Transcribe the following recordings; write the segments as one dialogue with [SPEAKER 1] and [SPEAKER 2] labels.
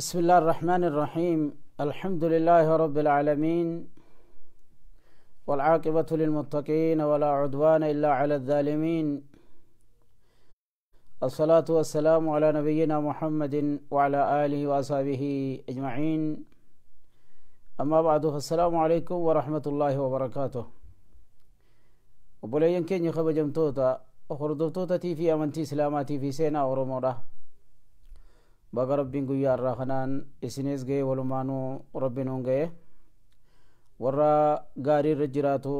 [SPEAKER 1] بسم الله الرحمن الرحيم الحمد لله رب العالمين والعاقبة للمتقين ولا عدوان إلا على الظالمين الصلاة والسلام على نبينا محمد وعلى آله وأصحابه أجمعين أما بعد فالسلام عليكم ورحمة الله وبركاته وبلين كن يخبجم توتا تي في أمنتي سلاماتي في سينا ورمورة baga rabbiin guyyaa irraa kanaan isinis ga'e walumaanuu rabbiin hun ga'e warra gaarii irra jiraatu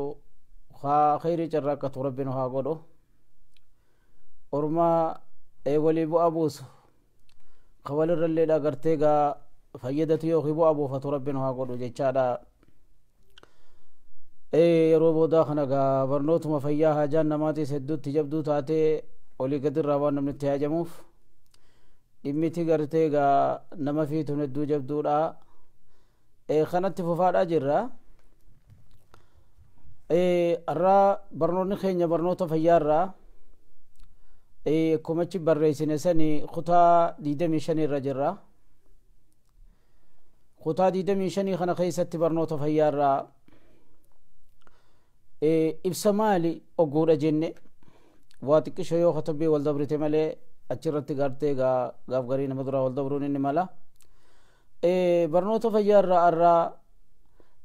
[SPEAKER 1] haa khayrii carraa akkatu rabbiin haa godhu ormaa walii bu'aa buusu ka walirra illee dhagartee gaa fayyadatu yookiin bu'aa buufatu rabbiin haa godhu jechaadha. yeroo boodaa kana gaa barnootuma fayyaa hajaan namaatiis hedduutti jabduu taatee olii gadirraa waan namni itti hajamuuf dhimmiti gartee gaa nama fiituun hedduu jabduudha kanatti fufaadhaa jirra irraa barnoonni keenya barnoota fayyaarraa akkuma achi barreessine sanii kutaa 25 irra jirra kutaa 25 kana keessatti barnoota fayyaarraa ibsa maali oguudha jenne waa xiqqisho yoo katabbii wal dabrite malee achirratti gartee gaaf garii nama duraa wal dabruun inni mala barnoota fayyaa irraa irraa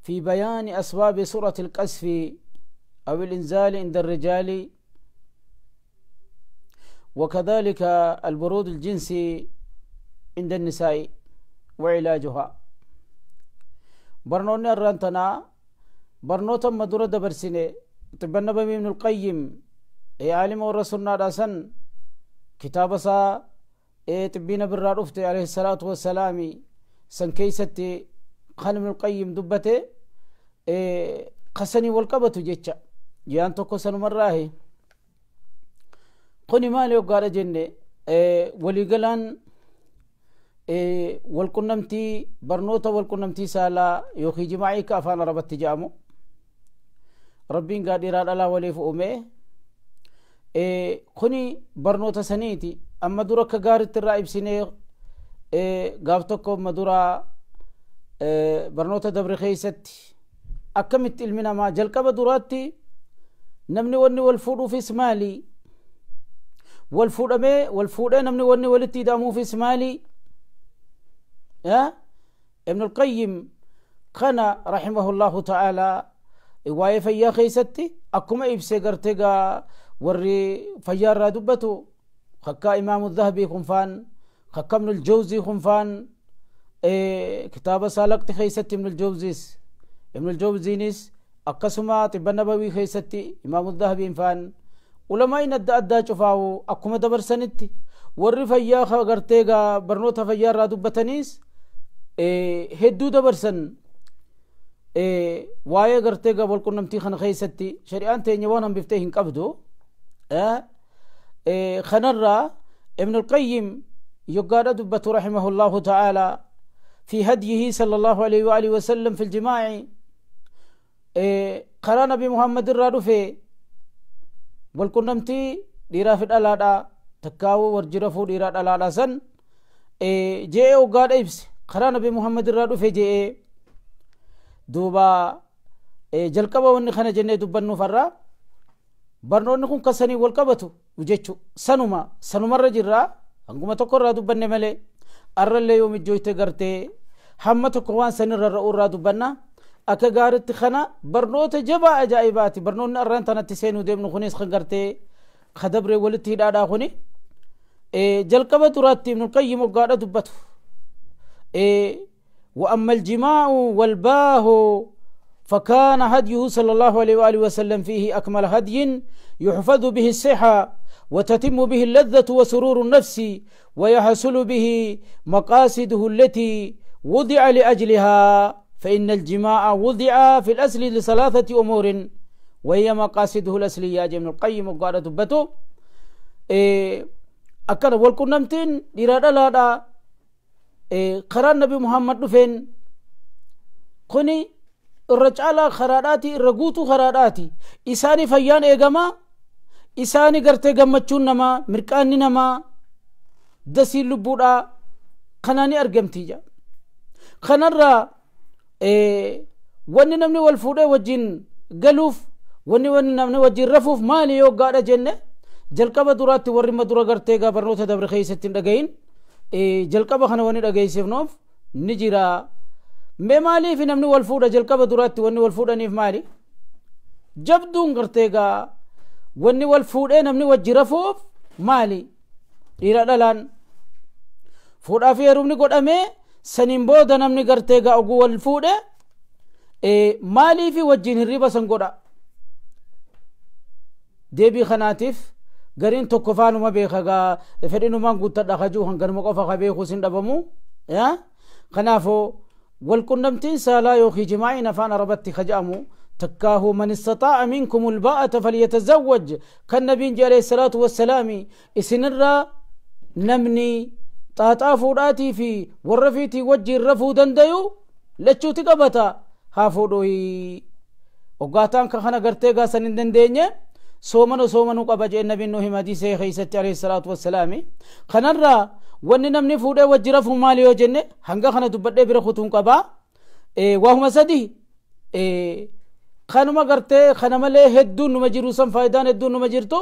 [SPEAKER 1] fi bayaani asbaabi surati ilqasfi aw ilinzaali inda الرجال وكذلك البرود الجنسي عند النساء وعلاجها برنوني الرانتنا برنوتا مدورة دبرسيني طبنا بمي ابن القيم اي عالم ورسولنا راسن كتاب سا إيه تبين برا رفته عليه الصلاة والسلام سن كيستي خان القيم دبته إيه قسني والقبة جيتشا جان توكو سن مراه قني مالي وقال جنة إيه وليقلان إيه والقنمتي برنوتا والقنمتي سالا يوخي جماعي كافان ربت جامو ربين قادر على وليف أمه kuni barnoota saniiti amma dura akka gaaritti irraa ibsinee gaaf tokko amma dura barnoota dabre keeysatti akkamitti ilmi namaa jalqaba duraatti namni wanni wal fuudhuufis maali wal fuudhamee wal fuudhee namni wanni walitti hidhamuufis maali ibnu alqayyim kana rahimahu llahu ta'aalaa waa'ee fayyaa keeysatti akkuma ibse gartee warri fayyaa irraa dubbatu kakkaa imaamu dhahabii kunfaan kakka ibnu ljawzii kunfaan kitaaba saalaqti keeysatti ibnu ljawziis ibnu ljawziinis akkasuma xibba nabawii keeysatti imaamu dhahabiin faan ulamaa'iin adda addaa cufaawu akkuma dabarsanitti warri fayyaa gartee gaa barnoota fayyaa irraa dubbataniis hedduu dabarsan waa'ee gartee gaa walqunnamtii kana keeysatti shari'aan teenya waan hambiftee hin qabdu آه، إيه، خنرى ابن القيم يقال دبة رحمه الله تعالى في هديه صلى الله عليه وآله وسلم في الجماع إيه، قرانا بمحمد الرادفي والكنمتي ديراف الألادا تكاو ورجرفو ديرات الألادا سن إيه، جئ او قال إبس قرانا بمحمد الرادفي جئ دوبا جلقبا ونخنا جنة دبا نفرّا barnoonni kun kan sanii wal qabatu jechu sanuma sanumarra jirraa hanguma tokko irraa dubbanne malee arrallee yoom ijjooyte gartee hamma tokko waan sanirra ra'uu irraa dubbanna akka gaaritti kana barnoota jabaa ajaa'ibaati barnoonni arran tanatti seenuu deemnu kunis kan gartee kadabree walitti hidhaadhaa kuni jalqaba duraatti ibnu qayyim waggaadha dubbatu وأما الجماع والباه فكان هديه صلى الله عليه واله وسلم فيه اكمل هدي يحفظ به الصحه وتتم به اللذه وسرور النفس ويحصل به مقاصده التي وضع لاجلها فان الجماع وضع في الاصل لثلاثه امور وهي مقاصده الاصليه من القيم وقال دبته akkana wal qunnamtiin dhiira dhalaadha karaa nabi muhammad dhufeen kuni irra caalaa karaadhaati irra guutuu karaadhaati isaani fayyaan eegamaa isaani gartee gammachuun namaa mirqaanni namaa dasiin lubbuudhaa kanaa ni argamtii jedha kanarraa wanni namni wal fuudhee wajjin galuuf wanni wanni namni wajjin rafuuf maali yoggaadha jenne jalqaba duraatti warri madura gartee gaa barnoota dabre keessatti hin dhagayin jalqaba kana wanni dhageessifnoof ni jira في نمني والفودة جل جلقبة درات واني والفودة نيف مالي جبدون قرتيغا واني والفودة نمني وجرفوف مالي إيرا دالان فودة في يرومني قد أمي سنين بودة نمني قرتيغا أقو والفودة إيه مالي في وجين الربا سنقودا ديبي خناتيف gariin tokkofaanuma beekagaa fedhinumaan فرينو ما قد تدخجو هنگر مقفا sin dhabamu yaa خنافو تنسى لا يوخي جماعي نفان ربت خجامو تكاه من استطاع منكم الباءة فليتزوج كالنبي عليه الصلاة والسلام اسنرا نمني طاطافو راتي في ورفيتي وجي الرفو دندايو لچو تقبتا هافو دوي وقاتان كخانا قرتي قاسن دندينيه soomana soomanuu qaba jee nabiin nuhi madiisee keeysatti alayhi salaatu wassalaami kanarraa wanni namni fuudhee wajjira fuu maali yoo jenne hanga kana dubbadhee bira kutuun qabaa waahuma sadi kanuma gartee kana malee hedduun numa jiru san faayidaan hedduun numa jirtu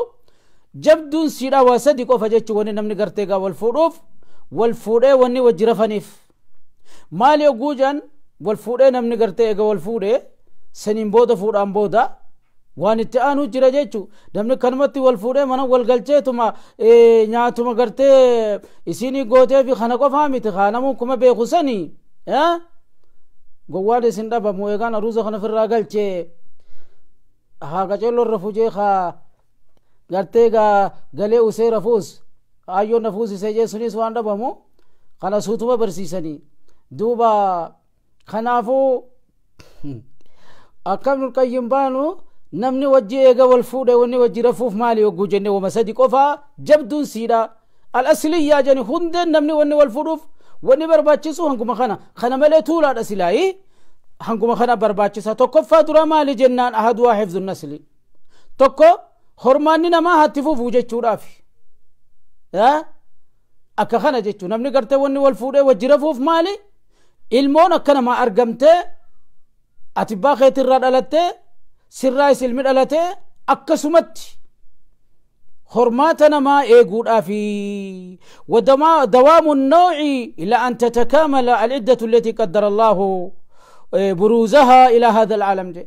[SPEAKER 1] jabduun siidhaa waa sadi qofa jechuu wanni namni gartee gaa wal fuudhuuf wal fuudhee wanni wajjirafaniif maali oguu jaan wal fuudhee namni gartee eega wal fuudhee saniin booda fuudhaan booda waan itti aanu jira jechu namni kanumatti wal fuudhee mana wal galcheetuma nyaatuma gartee isinii gootee fi kana qofaa miti kaanamuun kuma beeku sanii gowwaan isin dhabamu eegaan aruusa kana ofirraa galchee haa qaceelloo irra fujee haa gartee gaa galee usee rafuus ayyoon rafuus isee jeesunis waan dhabamu kana suutuma barsiisanii duuba kanaafuu akkam nulqayyin baanu namni wajji eega wal fuudhe wanni wajji rafuuf maali yogguu jenne wama sadi qofaa jabduun siidha al'asiliyyaa jedhani hundeen namni wanni wal fuudhuuf wanni barbaachisu hanguma kana kana malee tuulaadha silaayi hanguma kana barbaachisa tokkoffaa dura maali jennaan ahaduwaa hifzu nasli tokko hormaanni namaa hatti fufuu jechuudhaaf akka kana jechuu namni gartee wanni wal fuudhee wajji rafuuf maali ilmoon akka namaa argamtee ati abbaa keetirraa dhalattee sirraa isilmi dhalate akkasumatti hormaata namaa eeguudhaafi ودوام النوع إلى أن تتكامل العدة التي قدر الله بروزها إلى هذا العالم جي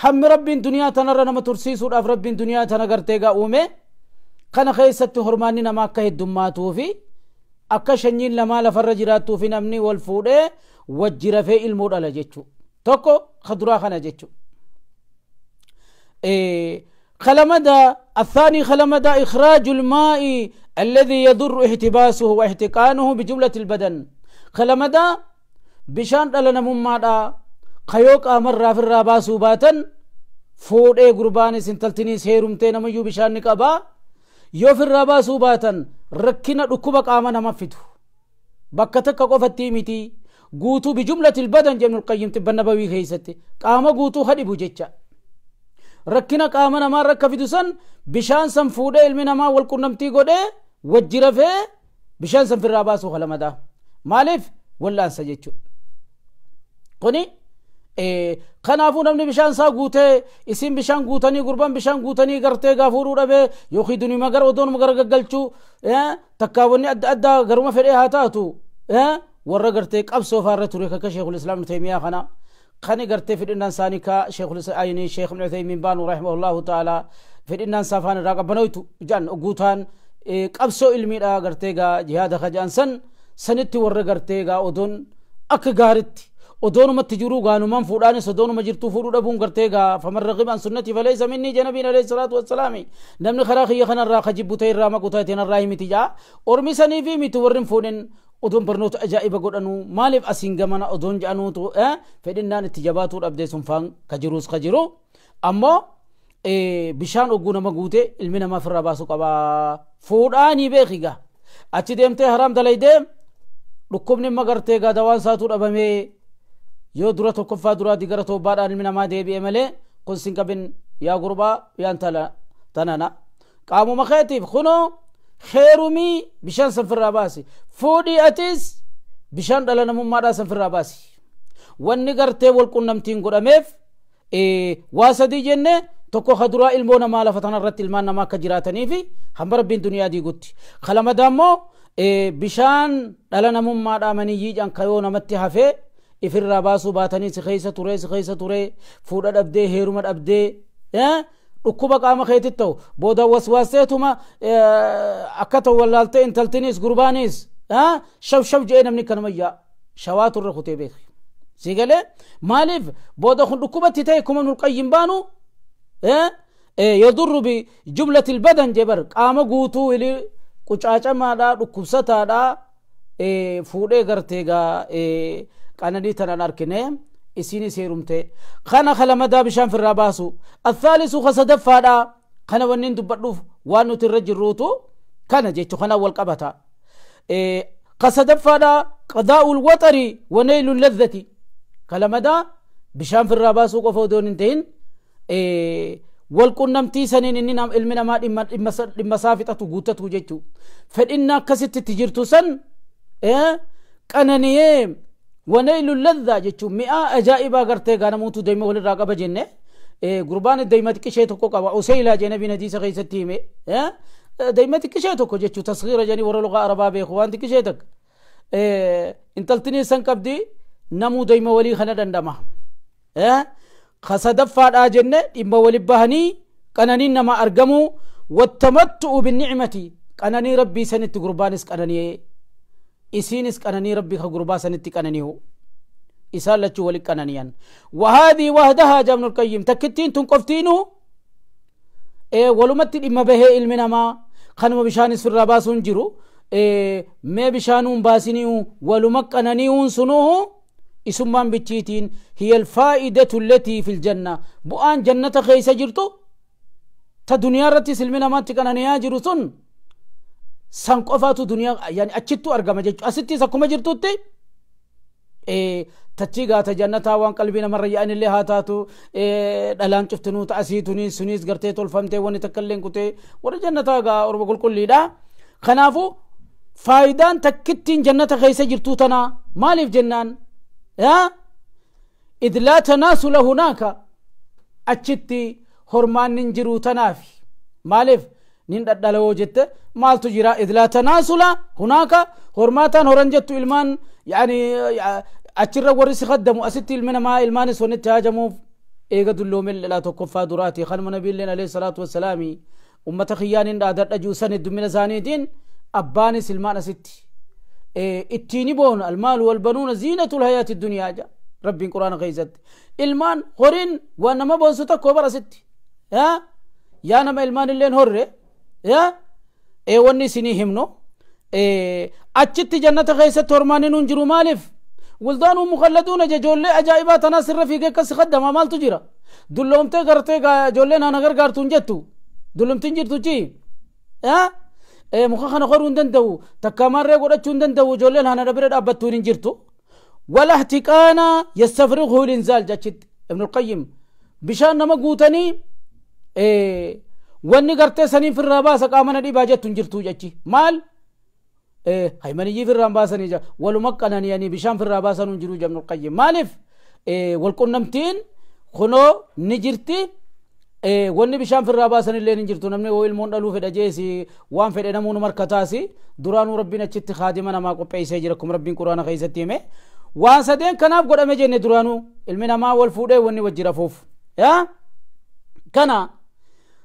[SPEAKER 1] حم رب دنيا تنرى نما ترسيس أف رب دنيا تنغر تيغا أومي قنا خيسة هرماني نما كهد دماتو في أكا شنين لما لفرجراتو في نمني والفودة وجرفي المود على جيتشو توكو خدرا خنا جيتشو إيه، خلمدا الثاني خلمدا إخراج الماء الذي يضر احتباسه واحتقانه بجملة البدن خلمدا بشان لنا ممارا خيوك أمر في الراباسو باتا اي قرباني سنتلتني تينا ميو بشان نقبا يو في الراباسو باتا ركنا ركوبك آمنا مفتو بكتك قفتي متي قوتو بجملة البدن جمن القيم تبنبوي خيستي قام قوتو خدبو جتشا rakkina qaama namaa rakka fidu san bishaan san fuudhee ilmi namaa wal qunnamtii godhee wajji rafee bishaan san firraa baasuu halamadaa maaliif wallaansa jechuudha kuni kanaafuu namni bishaan isaa guutee isin bishaan guutanii gurban bishaan guutanii gartee gaafuruu dhabee yookiin dunima gara odoonuma gara gaggalchuu takkaawwanni adda addaa garuma fedhee haa taatu warra gartee qabsoo faarra ture kakka sheekul islaam nu teemiyaa kanaa خني قرتي في الإنسان كا شيخ الإسرائيل آه، يعني شيخ ابن عثيمين بان ورحمه الله تعالى في الإنسان سافان راقا بنويتو جان أقوتان إيه، قبسو علمي را قرتي غا جهاد خجان سن سنتي ور قرتي غا أدون أك قارت أدون ما تجرو غانو من فوراني سدون ما جرتو فورو ربون قرتي غا فمن رغب عن سنتي فليس مني جنبين عليه الصلاة والسلام نمن خراخي يخنا را خجبو تير را ما قطعتين الراهي متجا أرمي سنيفي متورن فونن odoon barnoota ajaa'iba godhanuu maaliif asiin gamana odoon jedhanuutu fedhinnaan itti jabaatuu dhabdee sun faan ka jiruus ka jiru ammoo bishaan oguu nama guute ilmi namaa ofirraa baasuu qabaa fuudhaanii beekiga achi deemtee haraam dalaydee dhukkubni magartee gaada waan saatuu dhabamee yoo dura tokkoffaa duraatii gara toobbaadhaan ilmi namaa deebi'e malee kun sin qabin yaa gurbaa yaan tanana qaamuma keetiif kunoo خيرومي بشان سنفر باسي فودي أتيس بشان دالا نمو مادا سنفر باسي واني قرتي والكون نمتين قد أميف إيه واسا دي جنة توكو خدرا إلمونا مالا فتانا رت المانا ما كجراتني في همبر بين دنيا دي قد خلما دامو إيه بشان دالا نمو مادا مني يجان كيو نمتي حفي إفر إيه باسو باتني سخيصة توري سخيصة توري فودة أبدي هيرومة أبدي إيه dhukkuba qaama keetit ta'u booda waswaaseetuma akka ta'u wallaaltee intaltiniis gurbaanis shab shab je'ee namni kanamayyaa shawaatu irra kutee beeki si galee maaliif booda kun dhukkubatti ta'e kuma nulqayyin baanu يضر بجملة البدن جبر قام قوتو إلي قشاشا مادا دكبسة تادا فودي غرتيغا قانا دي تنان أركنه isini seerumte kana kalamadaa bishaan firraa baasu athaalisu ka sadaffaadha kana wannin dubbadhuuf waan nuti irra jirruutu kana jechu kanaan wal qabata ka sadaffaadha qadaa'ul waxari wanaylu ladhati kalamadaa bishaan firraa baasuu qofa odoon hin ta'in walqunnamtii saniin inni ilmi namaa dhimma isaa fixatu guuttatu jechuu fedhinna akkasitti itti jirtu san qananiyee ونيل اللذة جتشو مئة أجائبا غرتي غانا موتو ديمة ولي راقبة جنة غربان إيه، ديمة تكشي تكو قبا أسيلا بنا نديسة غيسة تيمة إيه؟ ديمة تكشي تكو جتشو تصغير جنة ورلغة عربا بيخوان تكشي تك إيه، انتلتني سنقب دي نمو ديمة ولي خنا دندما فاد آجنة إما ولي بحني قناني نما أرغمو واتمتعو بالنعمة قناني ربي سنت غربانس قناني isiinis qananii rabbii ka gurbaa sanitti qananiihu isaan lachuu walit qananiyan wahaadii wahdahaa jamnu lqayyim takkittiin tun qoftiinu ee walumatti dhimma bahee ilmi namaa kanuma bishaanis irraa baasuun jiru mee bishaanuun baasiniihu waluma qananiihuun sunuuhu isummaan bichiitiin hiya alfaa'idatu allatii fi ljanna bu'aan jannata keeysa jirtu ta duniyaa irrattis ilmi namaatti qananiyaa jiru sun san qofaatu duniyaa yani achittuu argama jechuudha asittis akkuma jirtutti tachii gaata jannataa waan qalbii namarra yaa'anillee haa taatu dhalaan cuftinuu ta'asii tuniis suniis gartee tolfamtee wanni takka illee kutee warra jannataa gaa orma qulqulliidha kanaafu faayidaan takkittiin jannata keessa jirtuu tana maaliif jennaan yaa إذ لا تناسل هناك أشتي هرمان جرو تنافي مالف nin dhadhalawoo jette maaltu jira id laa tanaasula hunaaka hormaataan horan jettu ilmaan yani achirra warri si kaddamu asitti ilmi namaa ilmaanis wanitti haajamuuf eega dulloomen lelaa tokkoffaa duraati kanuma nabiilleen alayhi salaatu wassalaami ummata kiyyaanin dhaadadha juusani dummina isaaniitiin abbaanis ilmaan asitti ittiini boon almaalu walbanuuna ziinatul hayaati dunyaa ja rabbiin quraana keeysatti ilmaan horiin waan nama boonsu takkoo barasitti yaa nama ilmaan illeen horre ee eh, wanni isinii himno eh, achitti jannata keessatti hormaaniin hin jiru maaliif ولدان مخلدون جولي اجايبا تناصر في كك خدم مال تجرا دلومته غرتي جولي انا غير غار تنجتو دلومتين جرتو جي ها ايه مخخن غرو ندندو تكامر غدچو ندندو جولي انا دبر دابتو نجرتو ولا احتقانا يستفرغه الانزال جت ابن القيم بشان ما قوتني wanni gartee saniif irraa baasa qaamana dhibaa jettu jirtuu jechi maal haymaniyyii firraan baasanii jira waluma qananiyanii bishaan firraa baasanuun jiruu jabnu qayyee maaliif walqunnamtiin kunoo ni jirti wanni bishaan firraa baasan illee hin jirtu namni oo ilmoon dhaluu fedha jeesi waan fedhe namuun marka taasi duraanuu rabbiin achitti haadima namaa qopheessee jira kum rabbiin quraana keessatti hime waan sadeen kanaaf godhame jenne duraanuu ilmi namaa wal fuudhee wanni wajjirafuuf yaa kana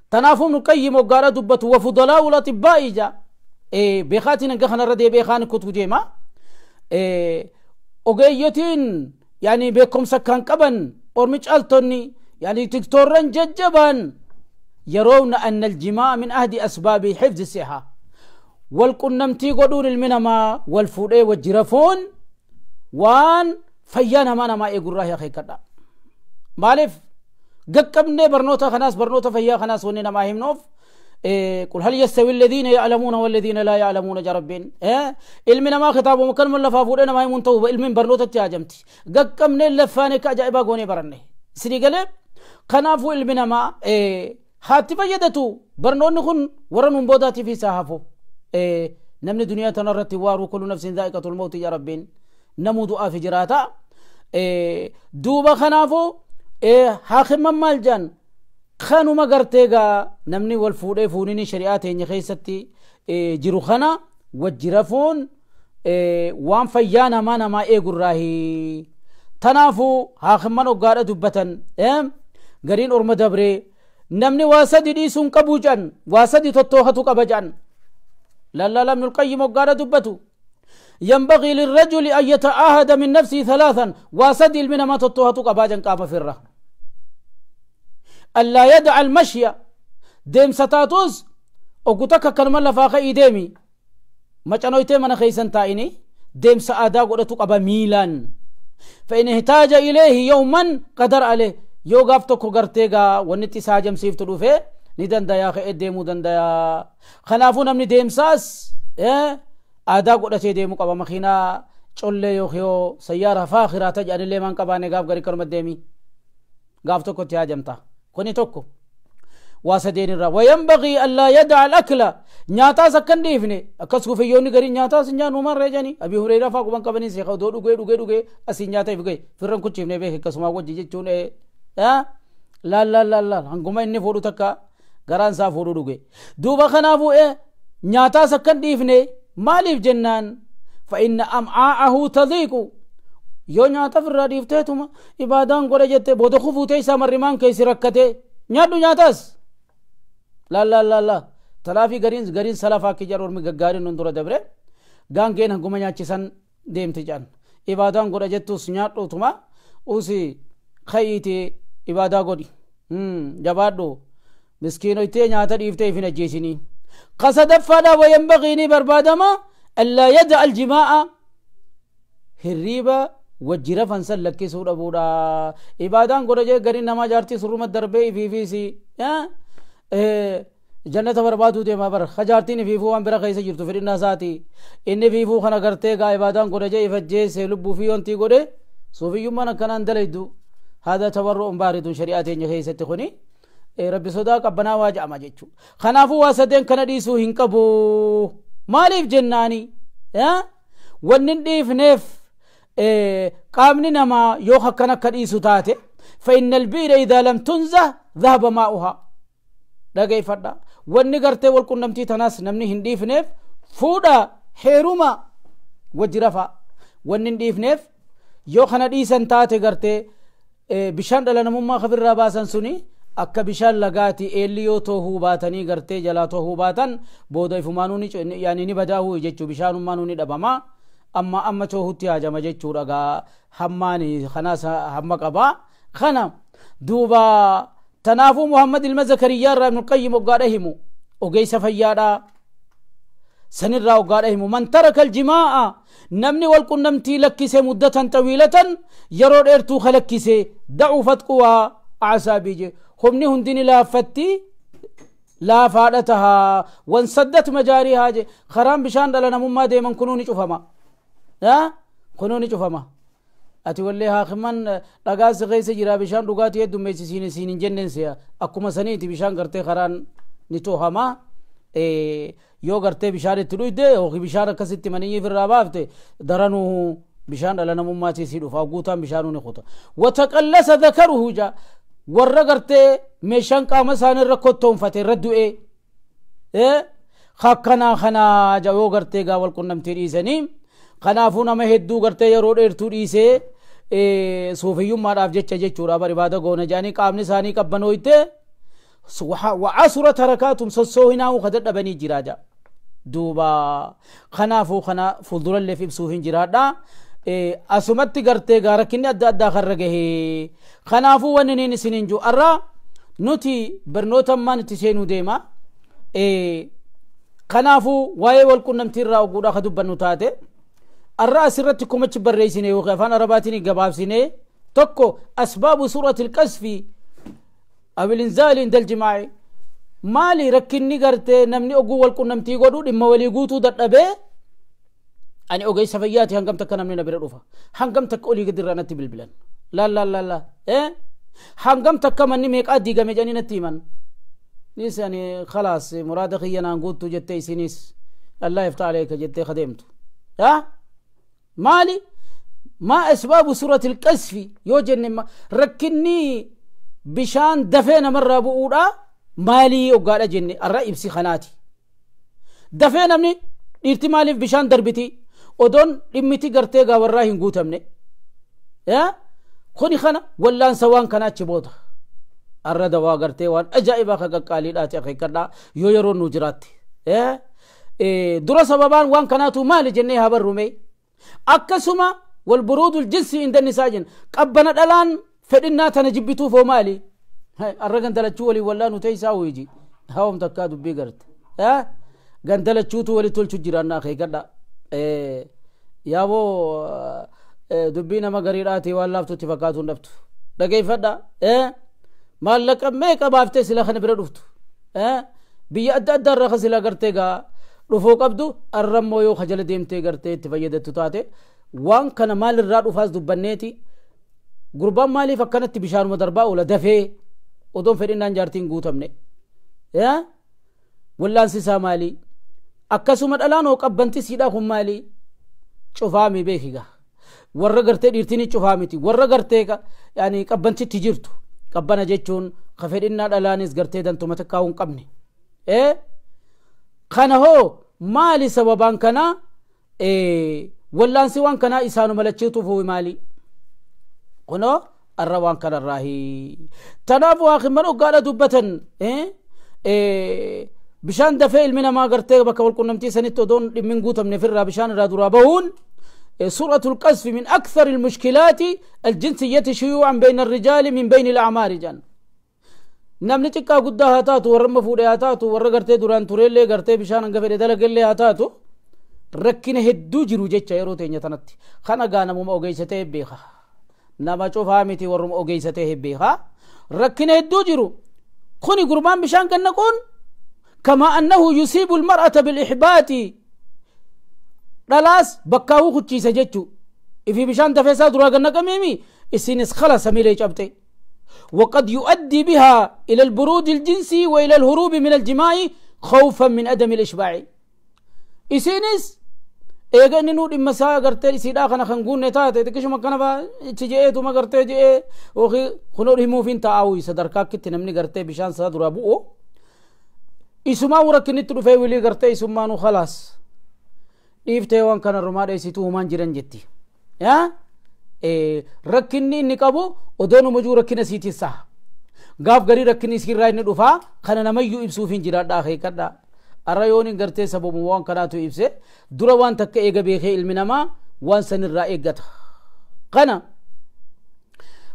[SPEAKER 1] تنافو نقيم وقارا دبت وفضلاء الأطباء جا إيه بيخاتين نقخنا ردي بيخان كتو جيما إيه أغيوتين يعني بيكم سكان قبن أورمج ألتوني يعني تكتورن ججبا يرون أن الجماع من أهدي أسباب حفظ الصحة والقنمتي قدون المنما والفوري والجرفون وان فيانا ما نما إيقر راهي أخي كدا مالف قبني برنوتا خناس برنوتا فيا خناس وني نما هيمنوف إيه قل هل يستوي الذين يعلمون والذين لا يعلمون جربين إيه علم ما خطاب مكلم لفا فود ما هم تو علم برنوتا تياجمتي قبني لفاني كاجايبا قوني برنه سري قلب خنافو علم ما إيه هاتي فيدتو برنون خن ورنون بوداتي في صحافو إيه نمن دنيا تنرت وارو كل نفس ذائقة الموت يا ربين نمو دعاء في جراتا إيه دوبا خنافو ee haakimman maal jedhan kanuma gartee gaa namni wal fuudhee fuunini shari'aa teenya keessatti jiru kana wajjirafuun waan fayyaa namaa namaa eegurraahi tanaafu haakimman hoggaadha dubbatan gariin orma dabree namni waa sadi dhiisuun qabu jedhan waa sadi tottoohatu qaba jedhan lallaa lamnulqayyim hoggaadha dubbatu ينبغي للرجل أن يتعاهد من نفسه ثلاثا من ما تطهتك أباجا قام فره ألا يدع المشي ديم ستاتوز أقوتك كلمة لفاق إيديمي ما كانوا يتمنى خيسا تايني ديم سأدا قلتك أبا ميلان فإن احتاج إليه يوما قدر عليه يو غافتك غرتيغا ونتي ساجم سيفتو دوفه ديمو dandayaa ka'ee deemuu dandayaa kanaafuu namni deemsaas aadaa godhatee deemu qaba makiinaa collee yookiin sayyaara faakiraa tajaajillee maan qabaanne gaaf gadi kaluma deemi gaaf tokkotti haajamta kuni tokko waa sadeen irraa wayanbaqii allaa yadaa alakla nyaataas akkan dhiifne akkas gufiyyoonni garii nyaataas hin nyaannu marree jani abi hureyraa faa quban qabanii seeqa odoo dhugee dhugee dhugee asii nyaata if gahe firran kuchiifne beeke akkasumaa wajji jechuun laal hanguma inni fuudhu takka garaan isaa fuudhu dhuge duuba kanaafuu nyaatas akkan dhiifne maaliif jennaan fa'inna am'aa'ahu tadiiqu yoo nyaataf irraa dhiifteetuma ibaadaan godha jette booda kufuutee isaa marrimaan keessi rakkate nyaadhu nyaataas lallaallaa talaafii gariin gariin salafaa akka jedhu ormi gaggaariin nun dura dabre gaangeen hanguma nyaachisan deemte jedhan ibaadaan godha jettus nyaadhutuma usi kayiiti ibaadaa godhi jabaadhu miskiinoytee nyaata dhiiftee ifin ajjeesinii قصد فلا وينبغي لي بربادما ألا يدع الجماعة هريبا وجرا فنسل لك سورة بورا إبادان قرأ جاء غرين نما جارتي سورة مدربي في في سي يا إيه جنة برباد ہوتے وہاں پر خجارتی نے فیفو ہم برا خيسة جرتو فرين نازاتي إني في فو خنا کرتے گا إبادان کو جاء إفجي سے لبو فی انتی کو رے صوفی یمان کنان دلیدو هذا تبرع بارد شریعتین نجحي ستخوني rabbi sodaa qabbanaa waa je'ama jechuudha. Kanaafuu waa sadeen kana dhiisuu hin qabu. Maaliif jennaani? Wanni hin dhiifneef qaamni namaa yoo akkan akka dhiisu taate فإن البئر إذا لم تنزه ذهب ماؤها dhagay fadha wanni gartee wal qunnamtii tanaas namni hin dhiifneef fuudha heeruma wajjirafa wanni hin dhiifneef yoo kana dhiisan taate gartee bishaan dhala namummaa kafirraa baasan suni akka bishaan lagaati eelli yoo toohuu baatanii gartee jalaa toohuu baatan booda ifumaanuu yaani ni badaa'uu jechuu bishaanumaanuu ni dhabamaa amma amma toohutti haajama jechuudha gaa hammaani kanaas hamma qabaa kana duuba tanaafuu muhammad ilma zakariyaa irraa ibnulqayyim oggaadha himu ogeeysa fayyaadha sanirraa oggaadha himu man taraka aljimaa'a namni walqunnamtii lakkise muddatan xawiilatan yeroo dheertuu ka lakkise da'u fatquwaa acasaabii humni hundini laaffatti laafaadha tahaa wan saddatu majaarii haa je karaan bishaan dhala namummaa deeman kunuu ni cufama kunuu ni cufama ati wallee haakiman dhagaa si keessa jira bishaan dhugaatii heddummeessi siin siin hin jenneen si'a akkuma saniiti bishaan gartee karaan ni tohama yoo gartee bishaan itti dhuyde yookiin bishaan akkasitti maniyyiif irraa baafte daranuu bishaan dhala namummaatiis dhufa guutaan bishaanuu ni kuta wataqallasa dhakaruhu jaa warra gartee meeshaan qaama isaanii irra kottoonfate irra du'e kakkanaa kanaa ja yoo gartee gaa wal qunnamtii dhiisanii kanaafuu nama hedduu gartee yeroo dheertuu dhiisee suufiyyummaadhaaf jecha jechuudha bar ibaada goona jedhanii qaamni isaanii qabbanooyte wa'asura tarakaatum sossoohinaa'uu ka dadhabanii jiraa ja duuba kanaafuu kana fuulduralleef ibsuu hin jiraadha asumatti gartee gaarakinni adda addaa karra gahee kanaafuu wanni niin isiniin jiru arraa nuti barnootammaan itti seenuu deema kanaafuu waa'ee wal qunnamtii irraa oguudhaa ka dubbannu taate arraa asirratti kumachi barreessine yookaan afaan arabaatiin gabaabsine tokko asbaabu suurati ilqasfi abilinzaali indaljimaa'i maali rakkinni gartee namni oguu wal qunnamtii godhuu dhimma walii guutuu dadhabee أنا أوجي سفياتي هنقم تكنا من بيروفا هنقم تقولي قدر أنا تبلبلن لا لا لا لا إيه هنقم تكمني ميك أدي قام جاني نتيمن نيس يعني خلاص مراد خينا نقول تجتي سنيس الله يفتح عليك جتي خدمت ها مالي ما أسباب سورة الكسف يوجن ما ركني بشان دفينا مرة بؤرا مالي وقال جني الرأي بسي خناتي دفينا مني ارتمالي بشان دربتي odoon dhimmitti gartee gaa warraa hin guutamne kuni kana wallaansa waan kanaachi booda arra dawaa gartee waan ajaa'ibaa ka qaqqaaliidhaati akeekkadhaa yoo yeroo nu jiraatti dura sababaan waan kanaatu maali jennee habarrume akkasuma walburuudul jinsi inda nisaa jenna qabbana dhalaan fedhinnaa tana jibbituuf hoo maali arra gandalachuu waliin wallaanu ta'e isaa hoyiji hawam takkaa dubbii garte gandalachuutu walit tolchu jiraannaa akeekkadhaa yaaboo dubbii nama gariidhaati waan laaftutti fakkaatu hin dhabtu dhageeffadha maallaqa meeqa baaftee sila kana bira dhuftu biyya adda addaa irraa sila gartee gaa dhufuu qabdu arrammoo yoo kajala deemtee gartee itti fayyadattu taate waan kana maal irraa dhufaas dubbanneeti gurbaan maaliif akkanatti bishaanuma darbaa oola dafee odoon fedhinnaan jaartiin guutamne wallaansi isaa maalii akkasuma dhalaan hoo qabbantisiidha kun maali cufaami beekiga warra gartee dhiirtiin cufaa miti warra gartee yaani qabbantitti jirtu qabbana jechuun ka fedhinnaa dhalaanis gartee dantuma xiqqaa hin qabne ee kana hoo maali sababaan kanaa wallaansi waan kanaa isaanuma lachiituuf maali kunoo arra waan kanarraahi tanaafu waaqimman hoggaadha dubbatan بشان دفع المنا ما قرته بك والكون نمتي سنتو دون من قوتم نفر بشان رادو بهون إيه، سورة القذف من أكثر المشكلات الجنسية شيوعا بين الرجال من بين الأعمار جان نام نتكا قد هاتاتو ورم فوري هاتاتو ورر دوران توري اللي بشان انقفر دلق اللي هاتاتو ركين هدو جرو جيتشا يرو تين يتنطي خانا قانا مم اوغيسته بيخا نام اچوف هامتي ورم اوغيسته بيخا ركين هدو جرو خوني قربان بشان كنكون كن كما أنه يصيب المرأة بالإحباط دلاس بكاو خطي سجدت إفي بشان تفسا دراغنا كميمي إسينس خلاص ميلي جابتي وقد يؤدي بها إلى البرود الجنسي وإلى الهروب من الجماع خوفا من أدم الإشباع إسينس إيجا ننو لما ساقر تاري سيدا خنا خنقون نتاتة تكشو مكانا با تجيئة وما قرتي جيئة وخي خنور همو تعاوي سدركاك كتنمني قرتي بشان سادرابو isuma wurakkinnitti dhufee wilii gartee isummaanuu khalaas dhiiftee waan kana rumaa dheessituu humaan jiran jetti yaa rakkinni inni qabu odoon umajuu rakkina siitis ta'a gaaf garii rakkinni isirraa inni dhufaa kana namayyuu ibsuuf hin jiraadhaa keekadhaa arra yoon hin gartee sababuma waan kanaatu ibse dura waan takka eega beekee ilmi namaa waan sanirraa eeggata kana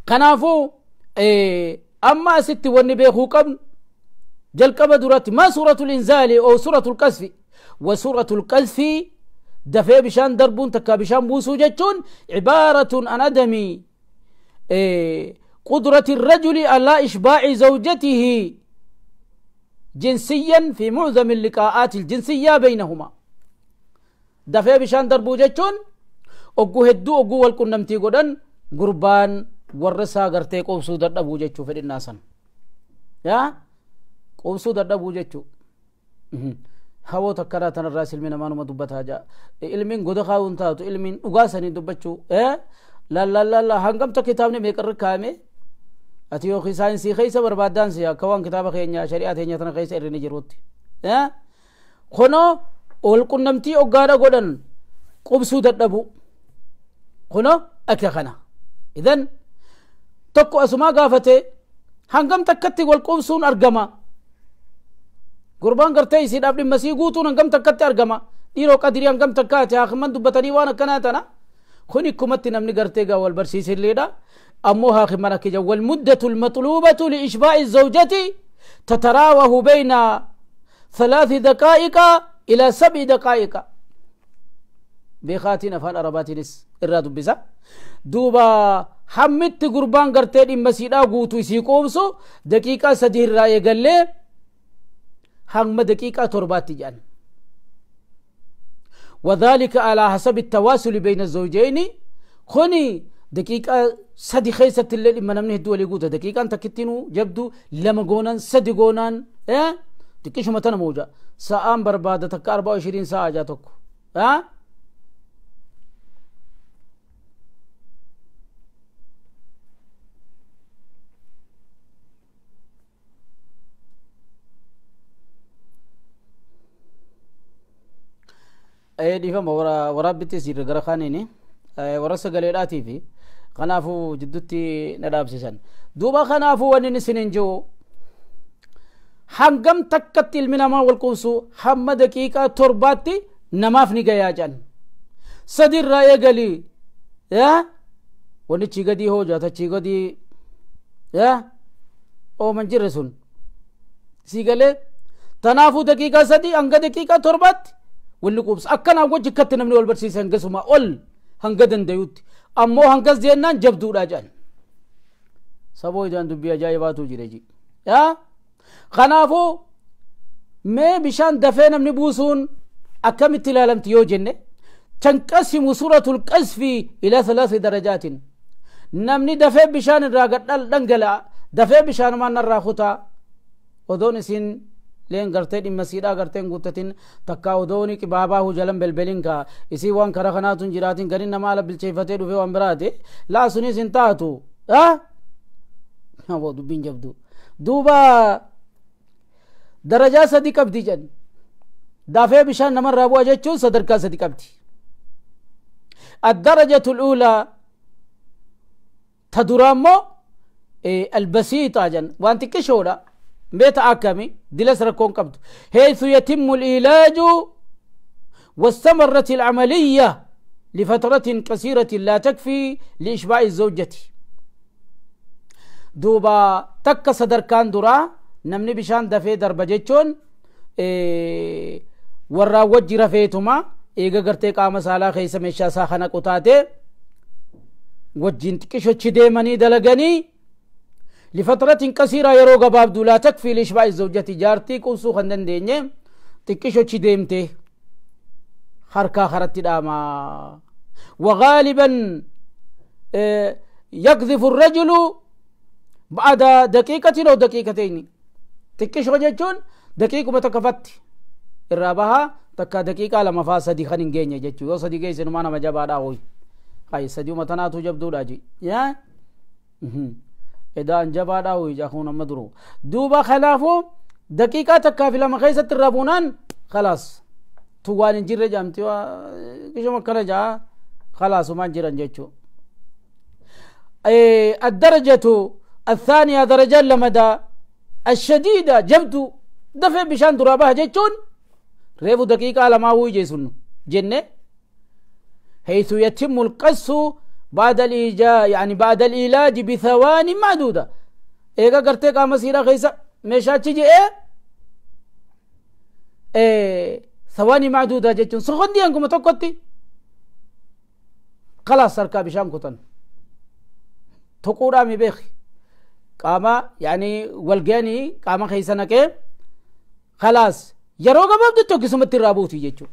[SPEAKER 1] kanaafuu amma asitti wanni beekuu qabnu جل دورات ما سورة الإنزال أو سورة الكسف وسورة الكسف دفع بشان دربون تكا بشان بوسو جتون عبارة عن أدم إيه، قدرة الرجل على إشباع زوجته جنسيا في معظم اللقاءات الجنسية بينهما دفع بشان دربو جتون أقو هدو أقو والكن نمتي قدن قربان ورسا قرتيك أبسو درد أبو جتشو في الناسن يا quubsuu dadhabuu jechuu hawoo takkaraa tanarraa ilmi namaa numa dubbataa jaa ilmiin goda kaawun taatu ilmiin dhugaa sanii dubbachuu lallallalla hangamta kitaabni meeqarra kaame ati yookiin saayinsii keessa barbaadaan si akka waan kitaaba keenya shari'aa teenya tana keessa irri ni jirutti kunoo walqunnamtii oggaadha godhan qubsuu dadhabu kunoo akka kana idan tokko asumaa gaafate hangam takkatti wal qubsuun argama gurbaan gartee isiidhaaf dhimma sii guutuun hangam takkatti argama dhiiroo qadirii hangam takkaate haakiman dubbatanii waan akkanaa tana kun ikkumatti namni gartee gaa wal barsiisilleedha ammoo haakimana kija walmuddatu lmaxluubatu liishbaa'i zawjati tataraawahu bayna thalaathi daqaa'iqa ilaa sab'i daqaa'iqa beekaatiin afaan arabaatiinis irraa dubbisa duuba hammitti gurbaan gartee dhimma siidhaa guutuu isii qoomsu daqiiqaa sadii irraa eegallee هم مدكيكا تربات جان وذلك على حسب التواصل بين الزوجين خوني دكيكا سدي خيسة الليل إما نمنه دول يقوده دقيقة أنت كتنو جبدو لما قونان سدي قونان إيه اه؟ متنا موجة ساعة بربادة 24 ساعة جاتك اه؟ ee dhiifama waraabbitti jirra gara kaaniini warra sagaleedhaatii fi kanaafuu jiddutti na dhaabsisan duuba kanaafuu wanni isiniin jiru hangam takkatti ilmi namaa wal quubsu hamma daqiiqaa torbaatti namaaf ni gayaa jedhan sadi irraa eegalii yaa wanni chii gadii hoo jaata chii gadii yaa ooman jirre sun sii galee tanaafuu daqiiqaa sadi hanga daqiiqaa torbaatti واللقوبس أكنا وجه كتنا من والبرسيس وما أول هنجدن ديوت أمو هنقس دينا جب دورا جان سبو جان دبيا جاي باتو جريجي يا خنافو ما بشان دفين من بوسون أكم التلالم تيو جنة تنقسم سورة القذف إلى ثلاث درجات نمني دفع بشان الراغت دنقلا دفع بشان ما نراخوتا ودون سين len garten dhimma siidhaa garteen guuttatin takkaa odoo ni qibaabaahu jalan belbelin kaa isii waan kara kanaatuu hin jiraatin gariin nama ala bilcheeffatee dhufee waan biraate laa sunis hin taatu hawoo dubbiin jabdu duuba darajaa sadi qabdi jedhan daafee bishaan namarraa bu'a jechuun sadarkaa sadi qabdi الدرجة الأولى تدرامو البسيطة جن وانت كشورة أكامي دلس ركون قبض حيث يتم العلاج واستمرت العملية لفترة قصيرة لا تكفي لإشباع الزوجة دوبا تك صدر كان درا نمني بشان دفي درب جيتشون إيه ورا وجي رفيتما إيغا غرتي قام سالا خيسا ميشا ساخنا قطاتي وجين تكشو مني دلغني لفترة قصيرة يروغ باب دولا تكفي لإشباع الزوجة جارتي كونسو خندن ديني تكيشو چي ديمتي حركة خرت داما وغالبا آه، يقذف الرجل بعد دقيقة أو دقيقتين تكشو جتون دقيقة متكفت الرابها تكا دقيقة لما فا دي خنين جيني جتو يو صدي جيسي نمانا مجابا داوي خاي صديو متناتو جب دولا جي يا مهم إذا أنجب هذا هو يجاكونا مدرو دوبا خلافو دقيقة تكافي لما خيسة ترابونان خلاص توان جير جامتوا كيشو مكنا جا خلاص ما جير جيتو ايه الدرجة الثانية درجة لمدا الشديدة جبتو دفع بشان درابها جيتون ريفو دقيقة لما هو يجيسون جنة حيث يتم القصو بعد الإيجاء يعني بعد الإيلاج بثواني معدودة إيجا قرتي قام سيرا خيسا مشا تجي إيه إيه ثواني معدودة جتون سخن دي أنكم تقطي خلاص سركا بشام كتن تقورا مي بيخي يعني والجاني كاما خيسا نكي خلاص يروغا مبدو توكي سمتي رابوتي جتون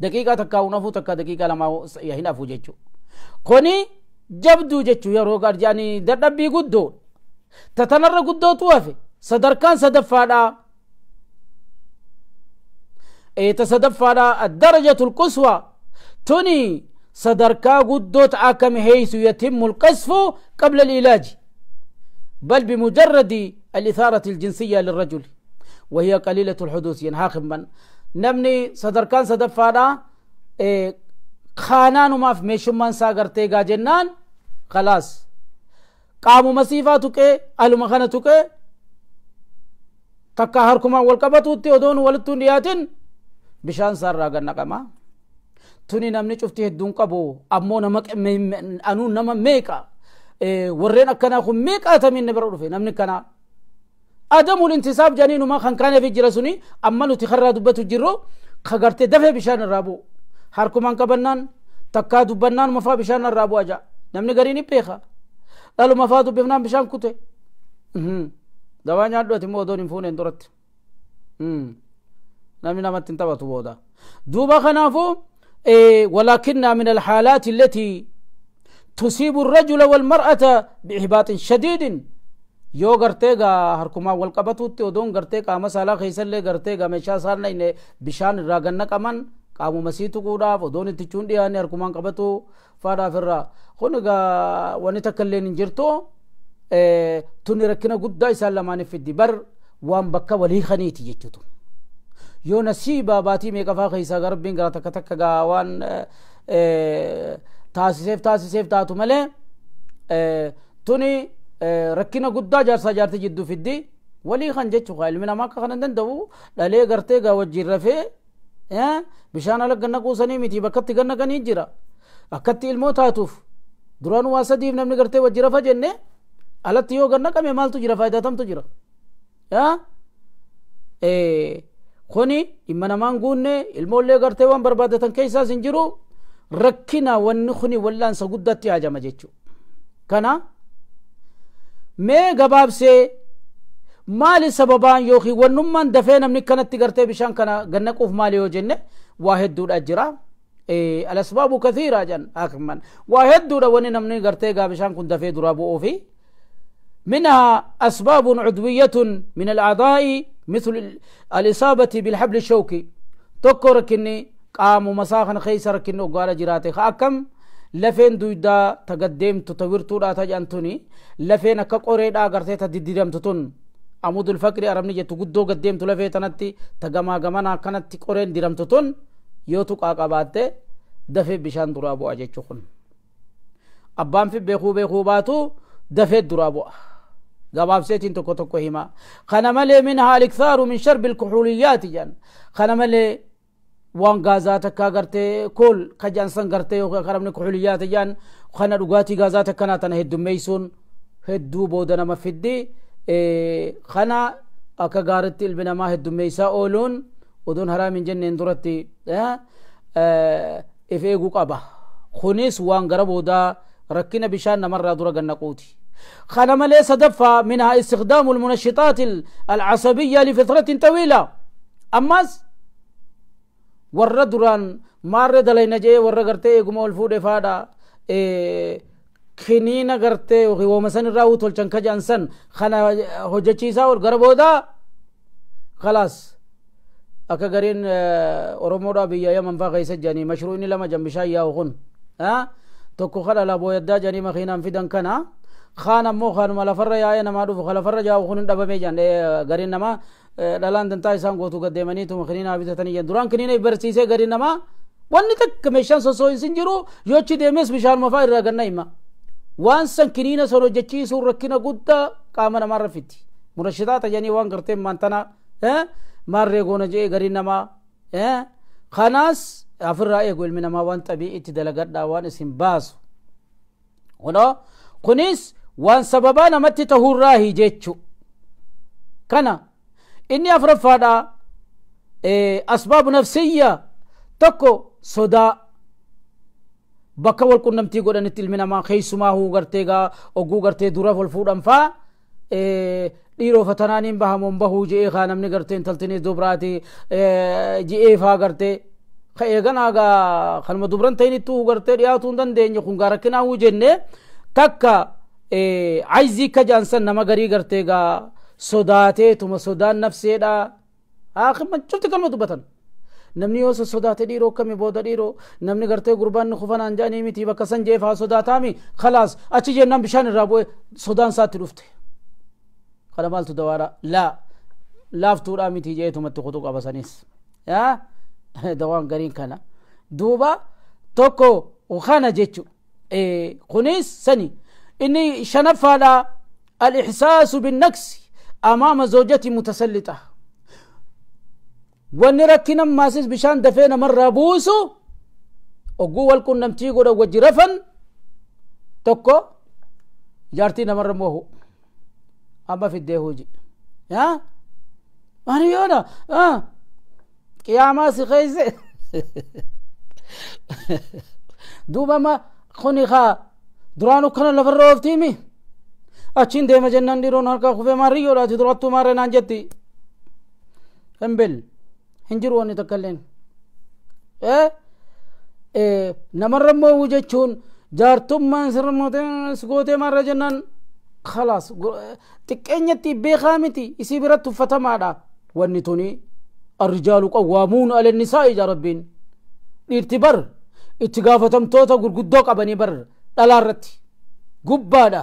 [SPEAKER 1] دقيقة تكاونا فو تكا دقيقة لما يهنا فو جيچو كوني جبدو جيچو يا روغار جاني دردبي قدو تتنر قدو توافي صدركان صدفادا اي تصدفادا الدرجة القصوى توني صدركا قدو تعاكم حيث يتم القصف قبل العلاج بل بمجرد الإثارة الجنسية للرجل وهي قليلة الحدوث ينهاخم من namni sadarkaan sadaffaadha kaanaanumaaf meeshummaan isaa agartee gaa jennaan khalaas qaamuma siifaa tuqee aluma kana tuqee takka harkumaan wal qabatuutti odoon walitti hin dhiyaatin bishaan isaarraa ganna qamaa tuni namni cufti hedduun qabu ammoo nama anuu nama meeqa warreen akkanaa kun meeqaatamiin bara dhufe namni kanaa adamu intisaaf janiinuma kan kaaneef jira suni amma nuti karraa dubbatu jirru kagartee dafee bishaan irraa bu'u harkumaan qabannaan takkaa dubbannaan mafaa bishaan irraa bu'a jaa namni gariin hipheeka dhalu mafaa dubbifnaan bishaan kute dawaa nyaadhu ati immoo odoon hin fuuneen duratti namni namatti hin taphatu booda duuba kanaafuu walaakinnaa min alhaalaati allatii tusiibu الرجل والمرأة بإحباط شديد yoo gartee gaa harkumaan wal qabatutti odoon gartee qaama saalaa keessallee gartee gaa meeshaa saalna inni bishaan irraa ganna qaban qaamuma sii tuquudhaaf odoon itti cuun dhiyaanne harkumaan qabatu faadhaaf irraa kun gaa wani takka illee hin jirtu tuni rakkina guddaa isaan lamaaniif fiddi bar waan bakka walii kaniiti jechuutu yoo nasiibaa baatii meeqafaa keessaa garbiin gara takka takka gaa waan taasiseef taasiseef taatu malee tuni rakkina guddaa jaarsaa jaartii jidduu fiddi walii kan jechuudha ilmi namaa akka kana hin danda'u dhalee gartee gaa wajjin rafee bishaan ala ganna kuusanii miti bakkatti ganna ganii jira akkatti ilmoo taatuuf duraan waa sadiif namni gartee wajjin rafa jenne alatti yoo ganna qabe maaltu jira faayidatamtu jira kuni dhimma namaan guunne ilmoollee gartee waan barbaadatan keessaas hin jiru rakkina wanni kuni wallaansa guddaatti hajama jechuudha kana مي غباب سي مالي سببان يوخي ونمان دفين امني كانت تغرتي بشان كانا غنقوف مالي وجنة واحد دول اجرا إيه الاسباب كثيرة جن اكمن واحد دول ونن امني غرتي غابشان كن دفين درابو اوفي منها أسباب عضوية من الأعضاء مثل الإصابة بالحبل الشوكي تكركني قام مساخن خيسر كنو قال جراتي خاكم lafeen duydaa ta gaddeemtu ta wirtuudhaa ta jedhamtuni lafeen akka qoreedhaa gartee ta diddidamtu tun amudul fakri arabni jettu guddoo gaddeemtu lafee tanatti ta gamaa gamanaa akkanatti qoreen diramtu tun yoo tuqaa qabaatte dafee bishaan duraa bu'a jechuu kun abbaan fi beekuu beekuu baatu dafee duraa bu'a gabaabseetiin tokko tokko hima kana malee min haal iktaaru min sharbi alkuxuuliyaati jedhan kana malee waan gaazaa takkaa gartee kool ka jansan gartee karamne kuxuliyyaa tayyaan kana dhugaatii gaazaa takkanaa tana heddummeeysuun hedduu booda nama fiddi kana akka gaaritti ilmi namaa heddummeeysaa ooluun oduun haraamiin jenneen duratti if eeguu qaba kunis waan gara boodaa rakkina bishaan namarraa dura gannaquuti kana malee sadaffaa minhaa istikdaamu lmunashitaati alcasabiyya lifitratin tawiila ammas warra duraan maarree dalayna jee warra gartee eeguma ol fuudhe faadha kiniina gartee wooma san irraa tolchan kajan san kana hojjechiisaa ol gara booda khalaas akka gariin oromoodhaa biyya yaman faa keessa jedhanii mashruu'ni lama jambishaan yaa'u kun tokko kadha laboo yaddaa jedhanii makiinaan fidan kana kaan ammoo kaanuma lafarra yaa'ee namaa dhufu lafarra jaa'u kun hin dhabame jedhan gariin namaa dhalaan dantaa isaan gootu gaddeemaniitu makiniin haabitatan iyyan duraan kiniina barsiisee gadi namaa wanni takka meeshaan sossoo'insin jiru yochi deemes bishaan mafaa irraa ganna hima waan san kiniina san hojjechiisuun rakkina guddaa qaama namaarra fiti murashitaa tajanii waan garteen maantana maarree goona je'e gadi namaa kanaas afirraa eegu ilmi namaa waan xabii'itti dalagadhaa waan isin baasu kuno kunis waan sababaa namatti ta'uurraa hi jechu kana inni afraffaadha asbaabu nafsiyya tokko sodaa bakka wal qunnamtii godhanitti ilmi namaa keessumaa huu gartee gaa oguu gartee duraaf wal fuudhan faa dhiiroofa tanaaniin bahamoon bahuu je'ee kaa namni gartee intaltinis dubraati je'ee faa gartee ka eeganaagaa kanuma dubran ta'inittu huu gartee dhiyaatuu hin dandeenye kun gaa rakkinaa huu jenne takka عجزي كجانسا نما غري غرتيغا sodaateetuma sodaan nafseedha machufti kalma dubbatan namni yoo sodaate dhiiroo kami booda dhiiroo namni gartee gurbaan kufanaan jedhanii miti bakka san jeef haa sodaataami khalaas achi jennaan bishaan irraa bu'e sodaan saatti dhufte kana maaltu dawaadha laa laaftuudhaa miti jeetumatti kutu qabasaniis dawaan gariin kana duuba tokko ukana jechu kunis sani inni shanaffaadha al-ihsaasu bin naqsi أمام زوجتي متسلطة ونركنا ماسيس بشان دفينا مرة بوسو أقول والكن نمتي قد وجرفا تكو جارتينا مرة موهو أما في الدهوجي يا مريونا آه يا ماسي خيزة دوبا ما خوني خا درانو كنا لفر روفتيمي achiin deema jennaan dhiiroon harkaa kufee maarriyyoodha ati durattuu maarree naan jetti hembel hin jiru wanni takka illeen namarra moowu jechuun jaartummaan sirmootee maarree jennaan khalaas xiqqeenyatti beekaa miti isii biratti uffatamaadha wanni tuni arrijaalu qawwaamuun ala nisaa'i ja rabbiin dhiirti bar itti gaafatamtoota gurguddoo qabanii bar dhalaa irratti gubbaadha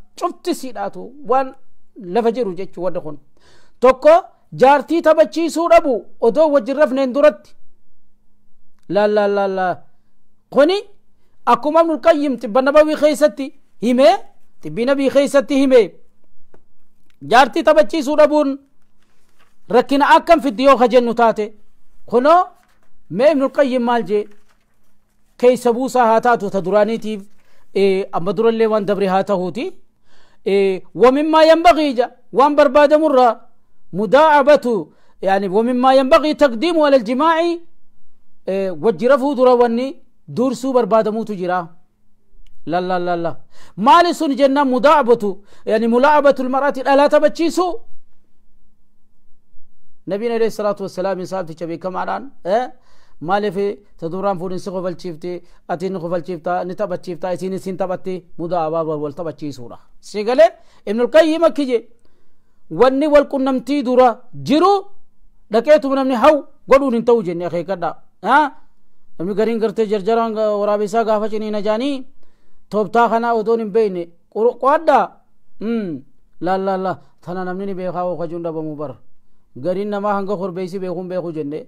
[SPEAKER 1] cuftisiidhaatu waan lafa jiru jechuu wadda kun tokko jaartii taphachiisuu dhabu odoo wajjirrafneen duratti laallaalaa kuni akkuma ibnul qayyim tibba nababii keeysatti hime tibbii nabii keeysatti hime jaartii taphachiisuu dhabuun rakkina akkam fiddi yoo kajennu taate kunoo mee ibnul qayyim maal jee keeysa buusaa haa taatu ta duraaniitiif amma durallee waan dabre haa tahuuti إيه، ومما ينبغي جا وان برباد مرة مداعبة يعني ومما ينبغي تقديمه على الجماع إيه، وجرفه دروني درسو برباد موت جرا لا لا لا لا مالس جنة مداعبة يعني ملاعبة المرأة ألا تبتشيسو نبينا عليه الصلاة والسلام إنسان تشبه كمعنان أه؟ maaliif saduraan fuudhin si qofalchiifti ati ni qofalchiifta ni taphachiifta isiin isin taphatti mudaa abaabaa wal taphachiisuudha si galee ibnulqayyim akki je wanni wal qunnamtii dura jiru dhaqeetuma namni haw godhuun hin ta'u jenne akeekadha namni gariin gartee jarjaraan waraaba isaa gaafa ciniina jaanii tooftaa kanaa otoon hin beekne qoadhaa laallaalaa tana namni ni beekaa ookajuun dhabamu bara gariin namaa hanga korbeeysi beekuun beeku jenne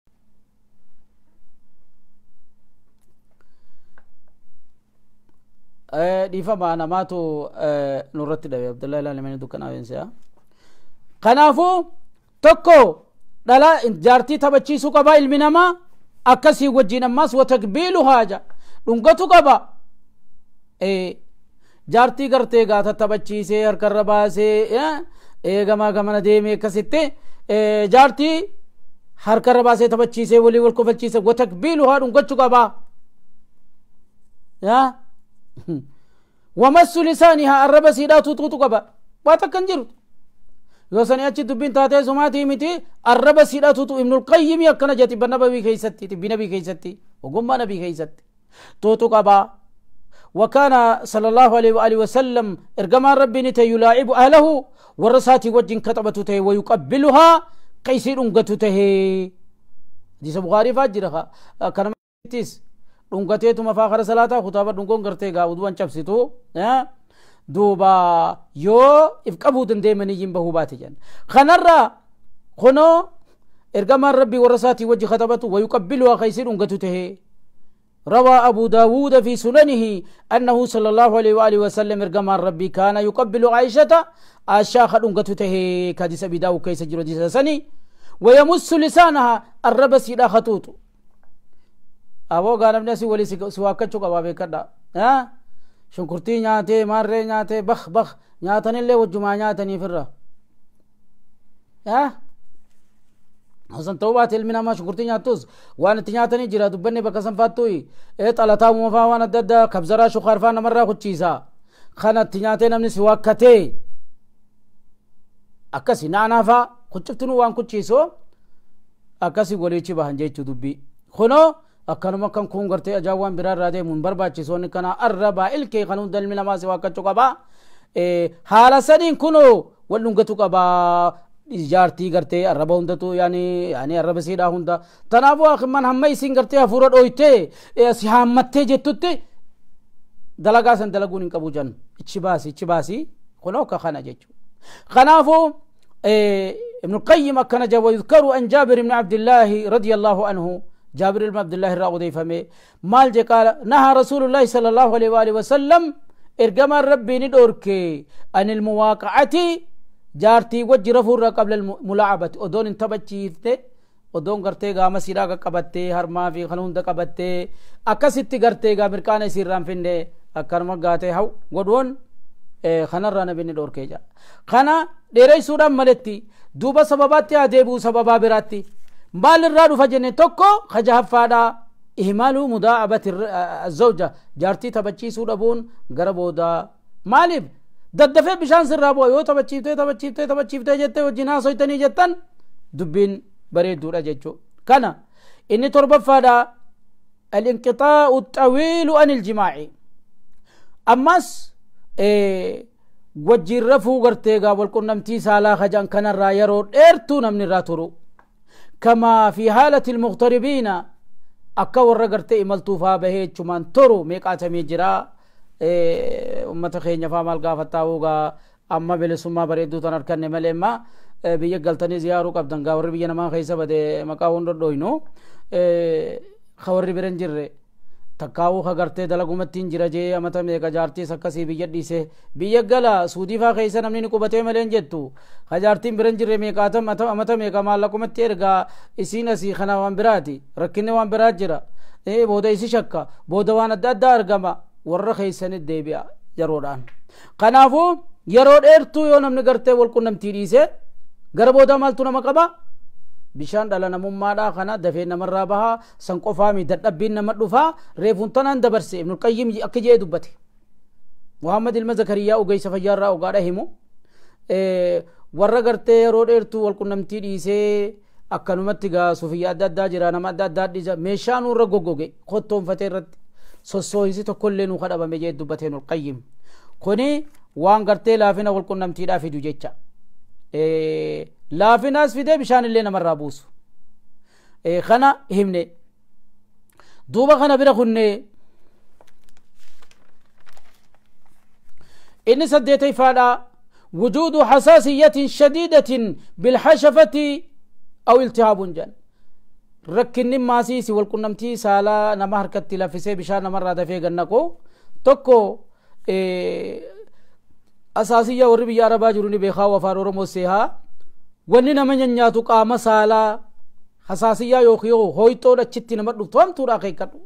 [SPEAKER 1] dhiifa maanamaatu nurratti dhabe abdullahi ilaalameen dukkan aweensaa kanaafuu tokko dhala jaartii taphachiisuu qaba ilmi namaa akkasii wajjin ammas watakbiilu haaja dhungatu qaba jaartii gartee gaata taphachiisee harkarra baasee eegamaa gamana deemee akkasitti jaartii harkarra baasee taphachiisee walii wal kufachiise watakbiilu haa dhungachuu qaba yaa ومس لسانها الربا سيدا توتوتو قبا بات كن جرو yoo sanii achi dubbiin taatee sumaatii miti arraba siidhatutu ibnul qayyimii akkana jedhi nabii keessatti tibbi nabii keessatti ogummaa nabii keessatti tuutu qabaa وكان صلى الله عليه وآله وسلم إرجما ربي نتي يلاعب أهله ورساتي وجن كتبته ويقبلها قيسير أنقته دي سبغاري فاجرها كان تيس dhungateetuma faa kara salaataa kutaaba dhungoon gartee gaa uduwan cabsitu duuba yoo if qabuu dandeemaniyyin bahuu baate jan kanarraa kunoo ergamaan rabbii warra isaatii wajji katabatu wayuqabbiluhaa kaysii dhungatu tahee روى أبو داود في سننه أنه صلى الله عليه وآله وسلم إرقام ربي كان يقبل عائشة أشاخ أنقته كادس أبي داود كيس جرد سني ويمس لسانها الربس إلى خطوط aboogaan namni asii walii si waakkachuu qabaa beekadha shunkurtii nyaatee maarree nyaatee bak bak nyaatanillee wajjumaa nyaataniifirra san ta'uu baate ilmi namaa shunkurtii nyaattus waan itti nyaatanii jira dubbanne bakka san faattuyi ee xalataa uumafaa waan adda addaa kabzaraa shukaar faa namarraa kuchiisa kana itti nyaatee namni si waakkatee akkasi naanaa faa kucciftinuu waan kuchiisoo akkasi waliichi bahan jechuu dubbii kunoo akkanuma kan kun gartee ajaa waan biraa irraa deemu hin barbaachisoonni kana arrabaa ilkee kan hunda ilmi namaa si waaqachuu qabaa haala sadiin kunoo wal dhungatu qabaa ijaartii gartee arraba hundatu yaani yaani arraba siidhaa hunda tanaafu akhiman hamma isin gartee hafuura dhooytee si haammattee jettutti dalagaa san dalaguun hin qabu jan ichi baasi ichi baasi kunoo ka kana jechuudha kanaafuu ابن القيم كان ويذكر عن جابر بن عبد الله رضي الله جابر بن عبد الله الراودي فمي مال جكا نهى رسول الله صلى الله عليه واله وسلم ارجم ربي ندوركي عن المواقعة جارتي وجرفور قبل الملاعبة ودون انتبتشيفته ودون غرتي غاما سيرا قبتي هرما في خلون قبتي اكستي غرتي غا مركان سيرام فينده اكرم غاتي هاو غدون إيه، خنرا نبي ندوركي جا خنا ديري سودا ملتي دوبا سبباتي اديبو سببا براتي maal irraa dhufa jenne tokko kajahaffaadha ihmaalu mudaa'abati azawja jaartii taphachiisuu dhabuun gara boodaa maaliif daddafee bishaan sirraa bu'a yoo taphachiiftee taphachiiftee taphachiiftee jettee wajjin haasoytanii jettan dubbiin bareedduudha jechuu kana inni torbaffaadha الانقطاع الطويل عن الجماع أمس إيه وجي رفو غرتيغا والقنمتي سالا خجان كان الرايرو ايرتو نمني راتورو كما في حالة المغتربين akka warra gartee imaltuufaa bahee jechumaan toru meeqaatamee jira ummata keenya faa maal gaafattaa'uugaa amma bilisummaa bareedduu tan harkanne malee imma biyya galtanii ziyaaruu qabdan gaa warri biyya namaa keessa bade maqaa hunda dhoynu ka warri biran jirre takkaa'uu hagartee dalagumattiin jira jee amatame kajaartiis akkasii biyya dhiise biyya gala suudiifaa keessa namni ni qubatee malee jettu kajaartiin biran jirre meeqaatam amata meeqa maallaqumatti ergaa isiin asii kana waan biraati rakkinni waan biraat jira booda isi shakka booda waan adda addaa argama warra keeysanit deebi'a yeroodhaan kanaafuu yeroo dheertuu yoo namni gartee walqunnamtii dhiise gara booda maaltu nama qaba bishaan dhala namummaadha kana dafee namarraa bahaa san qofaa mi dadhabbiin nama dhufaa reefuun tanaan dabarse ibnu qayyim akka jee dubbate muhammad ilma zakariyaa ogeysa fayyaarraa ogaadha himu warra gartee yeroo dheertuu walqunnamtii dhiisee akkanumatti gaa sufiyya adda addaa jira nama adda addaa dhisa meeshaa nurra goggoge kottoonfatee irratti sossooyinsi tokkollee nuu kadhabame jee dubbate ibnu qayyim kuni waan gartee laafina walqunnamtiidhaa fidu jecha laafinaas fidee bishaanillee namarraa buusu kana himne duuba kana bira kunne إن سديتي فالا وجود حساسية شديدة بالحشفة أو التهاب جن ركني ماسيسي والقنمتي سالا نما هركت لافسي بشان مرة دفي غنكو تكو إيه أساسية وربي يا ربا جروني بيخا وفارو رمو سيها wanni nama nyaanyaatu qaama saalaa hasaasiyyaa yookiin yoo hooytoodha achitti nama dhuftu hamtuudha akeekkadhu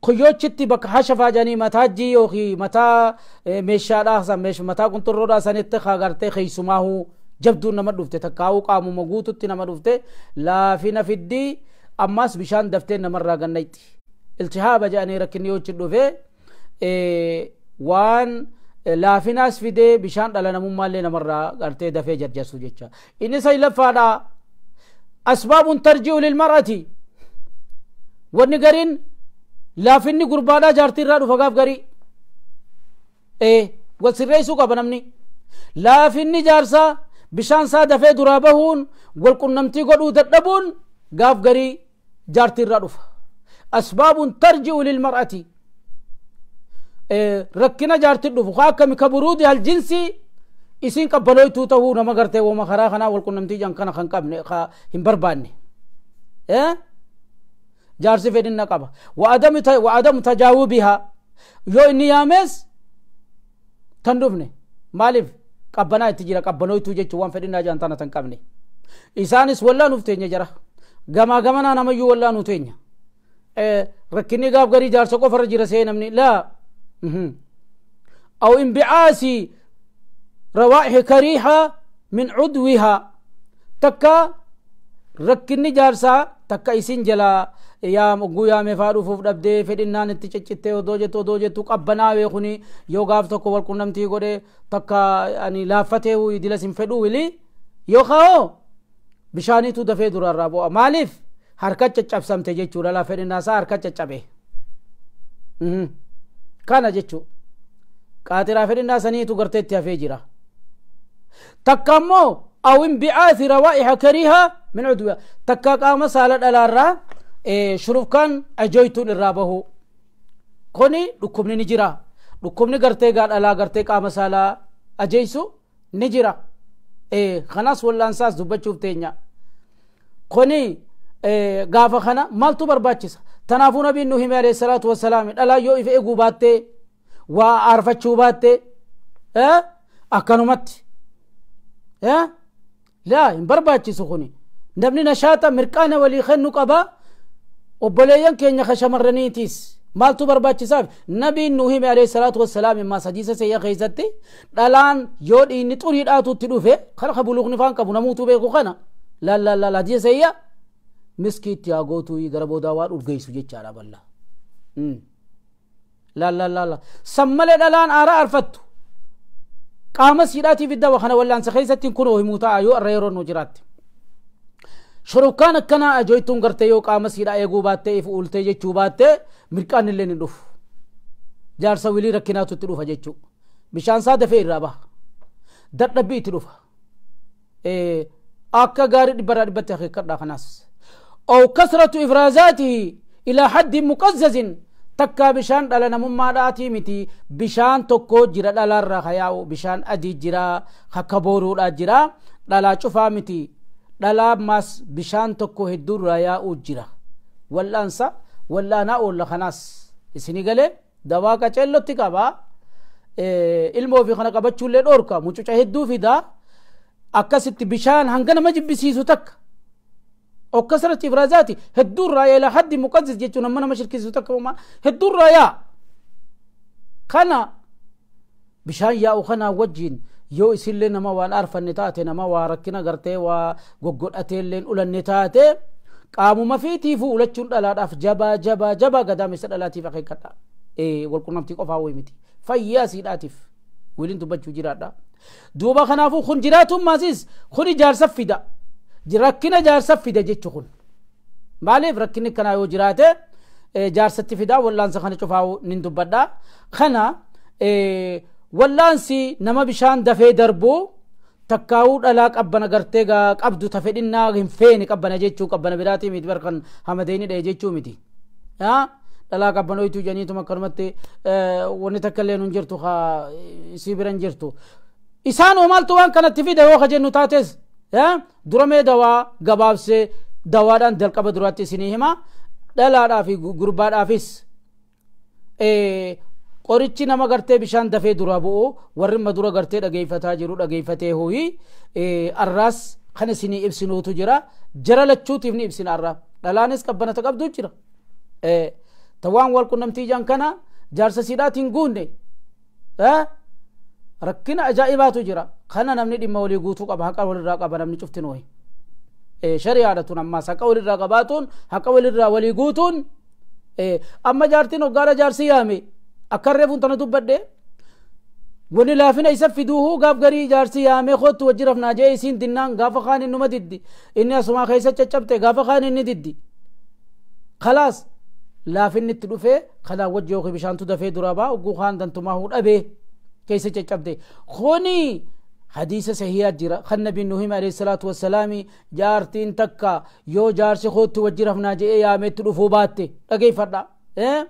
[SPEAKER 1] kuyyochitti bakka hashafaa jedhanii mataa jii yookiin mataa meeshaadhaa san mataa qunxurroodhaa sanitti haagartee keeysumaahu jabduun nama dhufte takkaa'uu qaamuma guututti nama dhufte laafina fiddii ammaas bishaan daftee namarraa gannaytti iltihaaba jedhanii rakkinni yoo dhufe waan laafinaas fidee bishaan dhala namummaallee namarraa gartee dafee jarjarsu jecha inni isa laffaadha asbaabun tarji'u lilmar'ati wanni gariin laafinni gurbaadhaa jaartiirraa dhufa gaaf garii ee wal sirreessuu qaba namni laafinni jaarsaa bishaan saa dafee duraa bahuun wal qunnamtii godhuu dadhabuun gaaf garii jaartiirraa dhufa asbaabun tarji'u lilmar'ati rakkina jaartin dhufu kaa akkami ka buruudi hal jinsi isin qabbaloytuu ta'uu nama gartee wama karaa kanaa walqunnamtii jan kana kan qabne ka hin barbaanne jaarsi fedhinna qaba wa'adamu tajaawibihaa yoo inni yaamees tan dhufne maaliif qabbanaa itti jira qabbanoytuu jechuun waan fedhinnaa jaan tana tan qabne isaanis wallaa nuuf teenya jara gamaa gamanaa namayyuu wallaa nu teenya rakkinni gaaf garii jaarsa qofarra jira see namni laa أو انبعاث روائح كريهة من عدوها تكا ركني جارسا تكا إسين جلا yaam ogguu yaame faa dhufuuf dhabdee fedhinnaan itti ciccittee odoo jettu odoo jettu qabbanaawee kuni yoo gaaf tokko wal qunnamtii godhe takka ani laaffatee idila sin fedhuu wili yookaao bishaanitu dafee durarraa bu'a maaliif harka caccabsamte jechuudha laa fedhinnaasaa harka caccabe kana jechu qaatiraa fedhinnaa saniitu garteetti hafee jira takka ammoo awin bi'aati rawaa'iha kariihaa min cudwiha takka qaama saala dhalaarraa shurufkaan ajoytuun irraa bahu kuni dhukkubni ni jira dhukkubni gartee gaadhalaa gartee qaama saalaa ajeysu ni jira kanaas wallaansaas dubbachuuf teenya kuni gaafa kana maaltu barbaachisa tanaafu nabiin nuhime alayhi salaatu wasalaami dhalaan yoo ife eeguu baatte waa aarfachuu baatte akkanumatti laa hin barbaachisu kuni namni nashaata mirqaana walii kennu qaba obboleeyyan keenya ka shamarraniitiis maaltu barbaachisaaf nabiin nu hime alayhi salaatu wassalaam immaa sadiisa seeyya keeysatti dhalaan yoo dhiinni xuriidhaatutti dhufe kana ka buluqni faan qabu namuutu beeku kana lallallala hadiisa seeyya miskii itti haa gootuu gara boodaa waa dhurgeessu jechaadha bal'aa. Laallallaalla sammalee dhalaan aara arfattu qaama siidhaatiif iddawa kana wallaansa keessatti kun himuu ta'a yoo irra yeroo nu jiraatte. Shurukkaan akkanaa ajoytuun gartee yoo qaama siidhaa eeguu baattee ifu uultee jechuu baattee mirqaan illee ni dhufu. Jaarsa wilii rakkinaatu itti dhufa jechuudha. Bishaan isaa dafee irraa baha. Dadhabbii itti dhufa. Akka gaarii dhibbarraa dhibbatti akeekkadhaa kanaas. أو كثرة إفرازاته إلى حد مقزز تكا بشان على نمما راتي متي بشان تكو جرا دل الرخياو بشان أدي جرا خكبورو دا جرا دل شفا متي لا ماس بشان تكو هدور رايا جرا ولا أنسى ولا أنا أقول خناس إسني قال دوا كتشلو تكابا ilmoo fi kana qabachuullee dhoorka mucuca في دا akkasitti bishaan hangana ma jibbisiisu تك أو كسرة إبرازاتي هدور الراية إلى حد مقدس جيتون أمنا مشركي زوتك وما هدور الراية خنا بشان يا وخنا وجين يو إسل لنا ما وان أعرف النتاتي نما واركنا قرتي وققل أتين لين أولا النتاتي قاموا ما في تيفو أولا تشون ألاف جبا جبا جبا قدام يسأل تيفا خي كتا إيه والقنام تيقف هاوي متي سيد الآتف ويلين تبجو جراد دوبا خنافو خنجراتهم مازيز خني جار فيدا rakkina jaarsaaf fida jechu kun maaliif rakkinni kanaa yoo jiraate jaarsatti fidaa wallaansa kana cufaa nin dubbadha kana wallaansi nama bishaan dafee darbu takkaawuu dhalaa qabbana gartee qabdu ta fedhinnaa hin feene qabbana jechuu qabbana biraatii miti barkan hamadeeni dhee jechuu miti dhalaa qabbana hoytuu janiituma akkanumatti wanni takka illee nun jirtu isii biran jirtu isaan oo waan kanatti fide yoo jennu taates duramee daawaa gabaabsee daawaadhaan jalqaba duraatti isinii hima dhalaadhaa gurbaadhaafis qorichi nama gartee bishaan dafee dura bu'u warri madura gartee dhageeffataa jiru dhageeffatee hooyi arraas kan isinii ibsinuutu jira jara lachuutiif ni ibsina arraa dhalaanis qabbanata qabdu jira ta waan wal kanaa jan kana jaarsasiidhaatiin guunne rakkina ajaa'ibaatu jira kana namni dhimma walii guutuu qaba haqa walirraa qaba namni cuftin wayi shari'aadha tun ammaas haqa walirraa qabaatuun haqa walirraa walii guutuun amma jaartiin hoggaadha jaarsi yaame akka reefuun tana dubbadhe wani laafina isa fiduuhu gaaf garii jaarsi yaamee kottu wajji rafnaa jee isiin dinnaan gaafa kaan innuma diddi inni asumaa keessa caccabte gaafa kaan inni diddi khalaas laafinni itti dhufee kanaan wajji yookiin bishaantu dafee duraa baa ugguu kaan dantumaa huu dhabee كيسة جابدي خوني حديث صحيح جرا خن نبي نوح عليه الصلاة والسلام جارتين تكا يو جار سے خود توجه إيه رفنا جئے يا میں تلوفو باتتے لگئی فردا إيه؟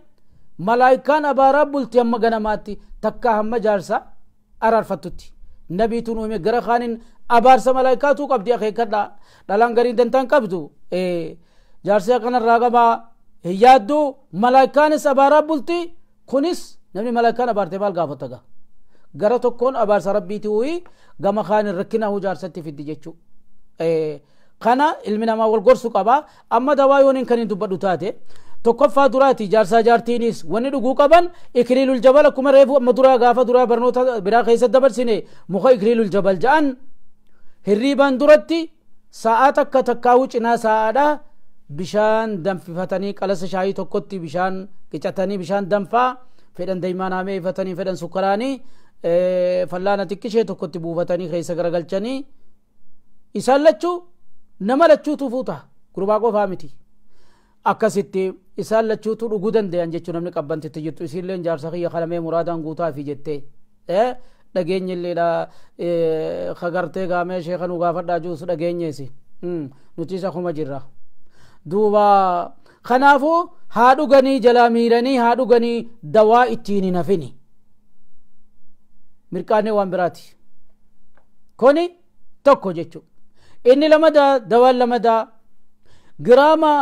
[SPEAKER 1] ملائکان ابا رب بلتی اما گنماتی تكا هم جارسا ارار فتوتی نبي تنو میں گرا خانن ابار سا ملائکاتو قبدی اخی کردا لالان گرین دنتان قبدو إيه؟ جارسا کن راغبا یادو ملائکان اس gara tokkoon abaarsa rabbiiti wayii gama kaan rakkinaa ujaarsatti fiddi jechuu kana ilmi namaa wal gorsu qaba amma dawaa yoon kan hin dubbadhu taate tokkoffaa duraati jaarsaa jaartiinis wanni dhuguu qaban ikriilul jabal akkuma reefu amma duraa gaafa duraa barnoota biraa keessatti dabarsine muka ikriilul jabal ja'an hirriibaan duratti sa'aa takka takkaawu cinaa sa'aadha bishaan danfifatanii qalasa shaayii tokkotti bishaan qicatanii bishaan danfaa fedhan daymaan haamee ifatanii fedhan sukkaraanii fallaana xiqqishee tokkotti buufatanii keessa garagalchanii isaan lachuu nama lachuutu fuuta gurbaa qofaa miti akkasitti isaan lachuutu dhuguu danda'an jechuu namni qabbantitti jirtu isiillee jaarsa kiyya qalamee muraadaan guutaa fi jettee dhageenye illeedha kagartee gaamee sheeka nu gaafadhaa juus dhageenyeesi nuti isa kuma jirra duuba kanaafuu haa dhuganii jalaa miiranii haa dhuganii dawaa ittiin hin hafini mirqaanee waan biraati kuni tokko jechuudha inni lamada dawaan lamada giraama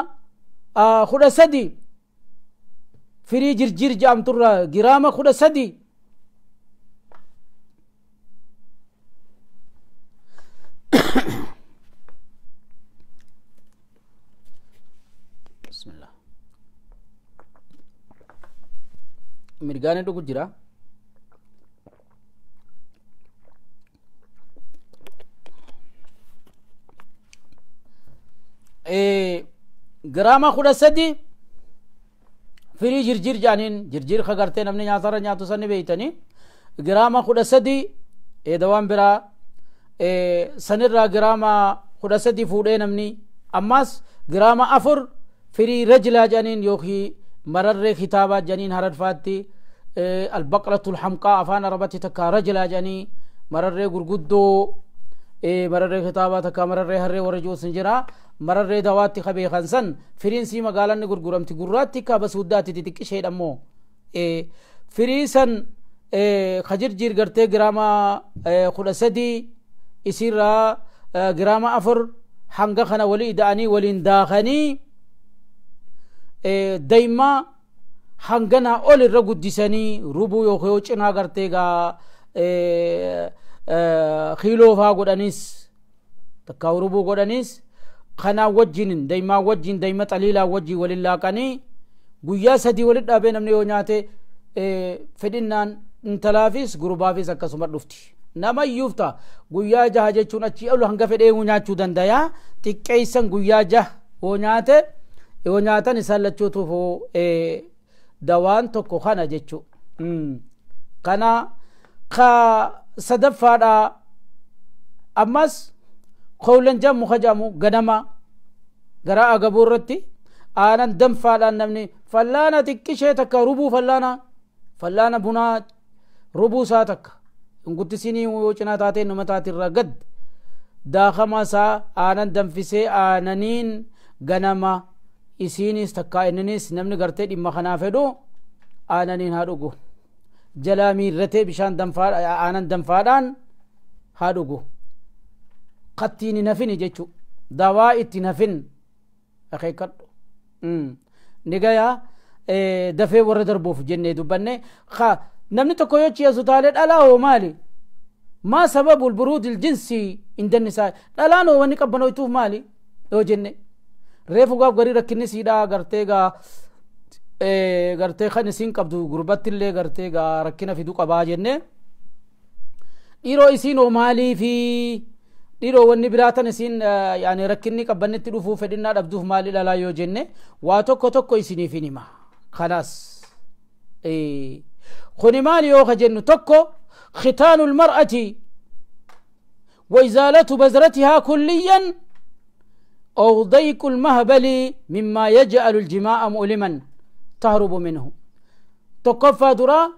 [SPEAKER 1] kudha sadi firii jirjir jedhamturraa giraama kudha sadi mirgaane dhugu jira giraama kudha sadi firii jirjir jaaniin jirjir kagartee namni nyaatarra nyaatu sani beeytanii giraama kudha sadi dawaan biraa sanirraa giraama kudha sadi fuudhee namni ammas giraama afur firii rajlaa jaaniin yookiin mararree kitaabaa jaaniin haradfaatti albaqlatu lhamqaa afaan arabatti takka rajlaa jaanii mararree gurguddoo mararree kitaabaa takka mararree harree warra jiru sin jiraa mararree dawaatti qabeekan san firiin sii magaalaan ni gurguramti gurraatti kaaba suuddaatti xixiqqisheedha immoo firii san ka jirjiir gartee giraama kudha sadii isiirraa giraama afur hanga kana walii da'anii waliin daakanii daymaa hanganaa ol irra guddisanii rubuu yookaan yoo cinaa gartee gaa kiiloo faa godhanis takkaa rubuu godhanis kanaa wajjinin daymaa wajjin dayma xaliilaa wajji walin laaqanii guyyaa sadii walit dhaabee namni yoo nyaate fedhinnaan intalaafis gurbaafis akkasuma dhufti namayyuuf ta'a guyyaa jaha jechuun achi ol hanga fedhee nyaachuu dandaya xiqqeeysan guyyaa jaha yoo nyaate yoo nyaatan isaan lachuutuuf dawaan tokko kana jechuu kana ka sadaffaadha ammas qawlan jammu ka ganama gara agabuu irratti aanan danfaadhaan namni fallaana xiqqishee takka rubuu fallaana fallaana bunaa rubuu isaa takka hinguddisiinii yoo cinaa taatee numa taatirraa gad daakama isaa aanan danfisee aananiin ganama isiinis takka inninis namni gartee dhimma kanaa fedhu aananiin haa dhugu jalaa miirratee bishaan aanan danfaadhaan haa dhugu قطيني نفن جيتشو دواء نفن أخي كرد نقايا إيه، دفي وردر بوف جنة دوباني خا نمني تكو يوچي يا زتالي ألا هو مالي ما سبب البرود الجنسي عند النساء ألا نو وني كبنو يتوف مالي دو جنة ريفو غاب غري ركيني سيدا غرتيغا إيه، غرتيغا نسين قبدو غربت اللي غرتيغا ركينا في دوك أبا جنة إيرو إسينو مالي في dhiroo wanni biraatan isin yani rakkinni qabbannitti dhufuu fedhinnaa dhabduuf maal ilalaa yoo jenne waa tokko tokko isiniif hin hima khalaas kuni maal yoo ka jennu tokko khitaanu lmar'ati وإزالة بزرتها كليا أو ضيق المهبل مما يجعل الجماع مؤلما تهرب منه تقفى درا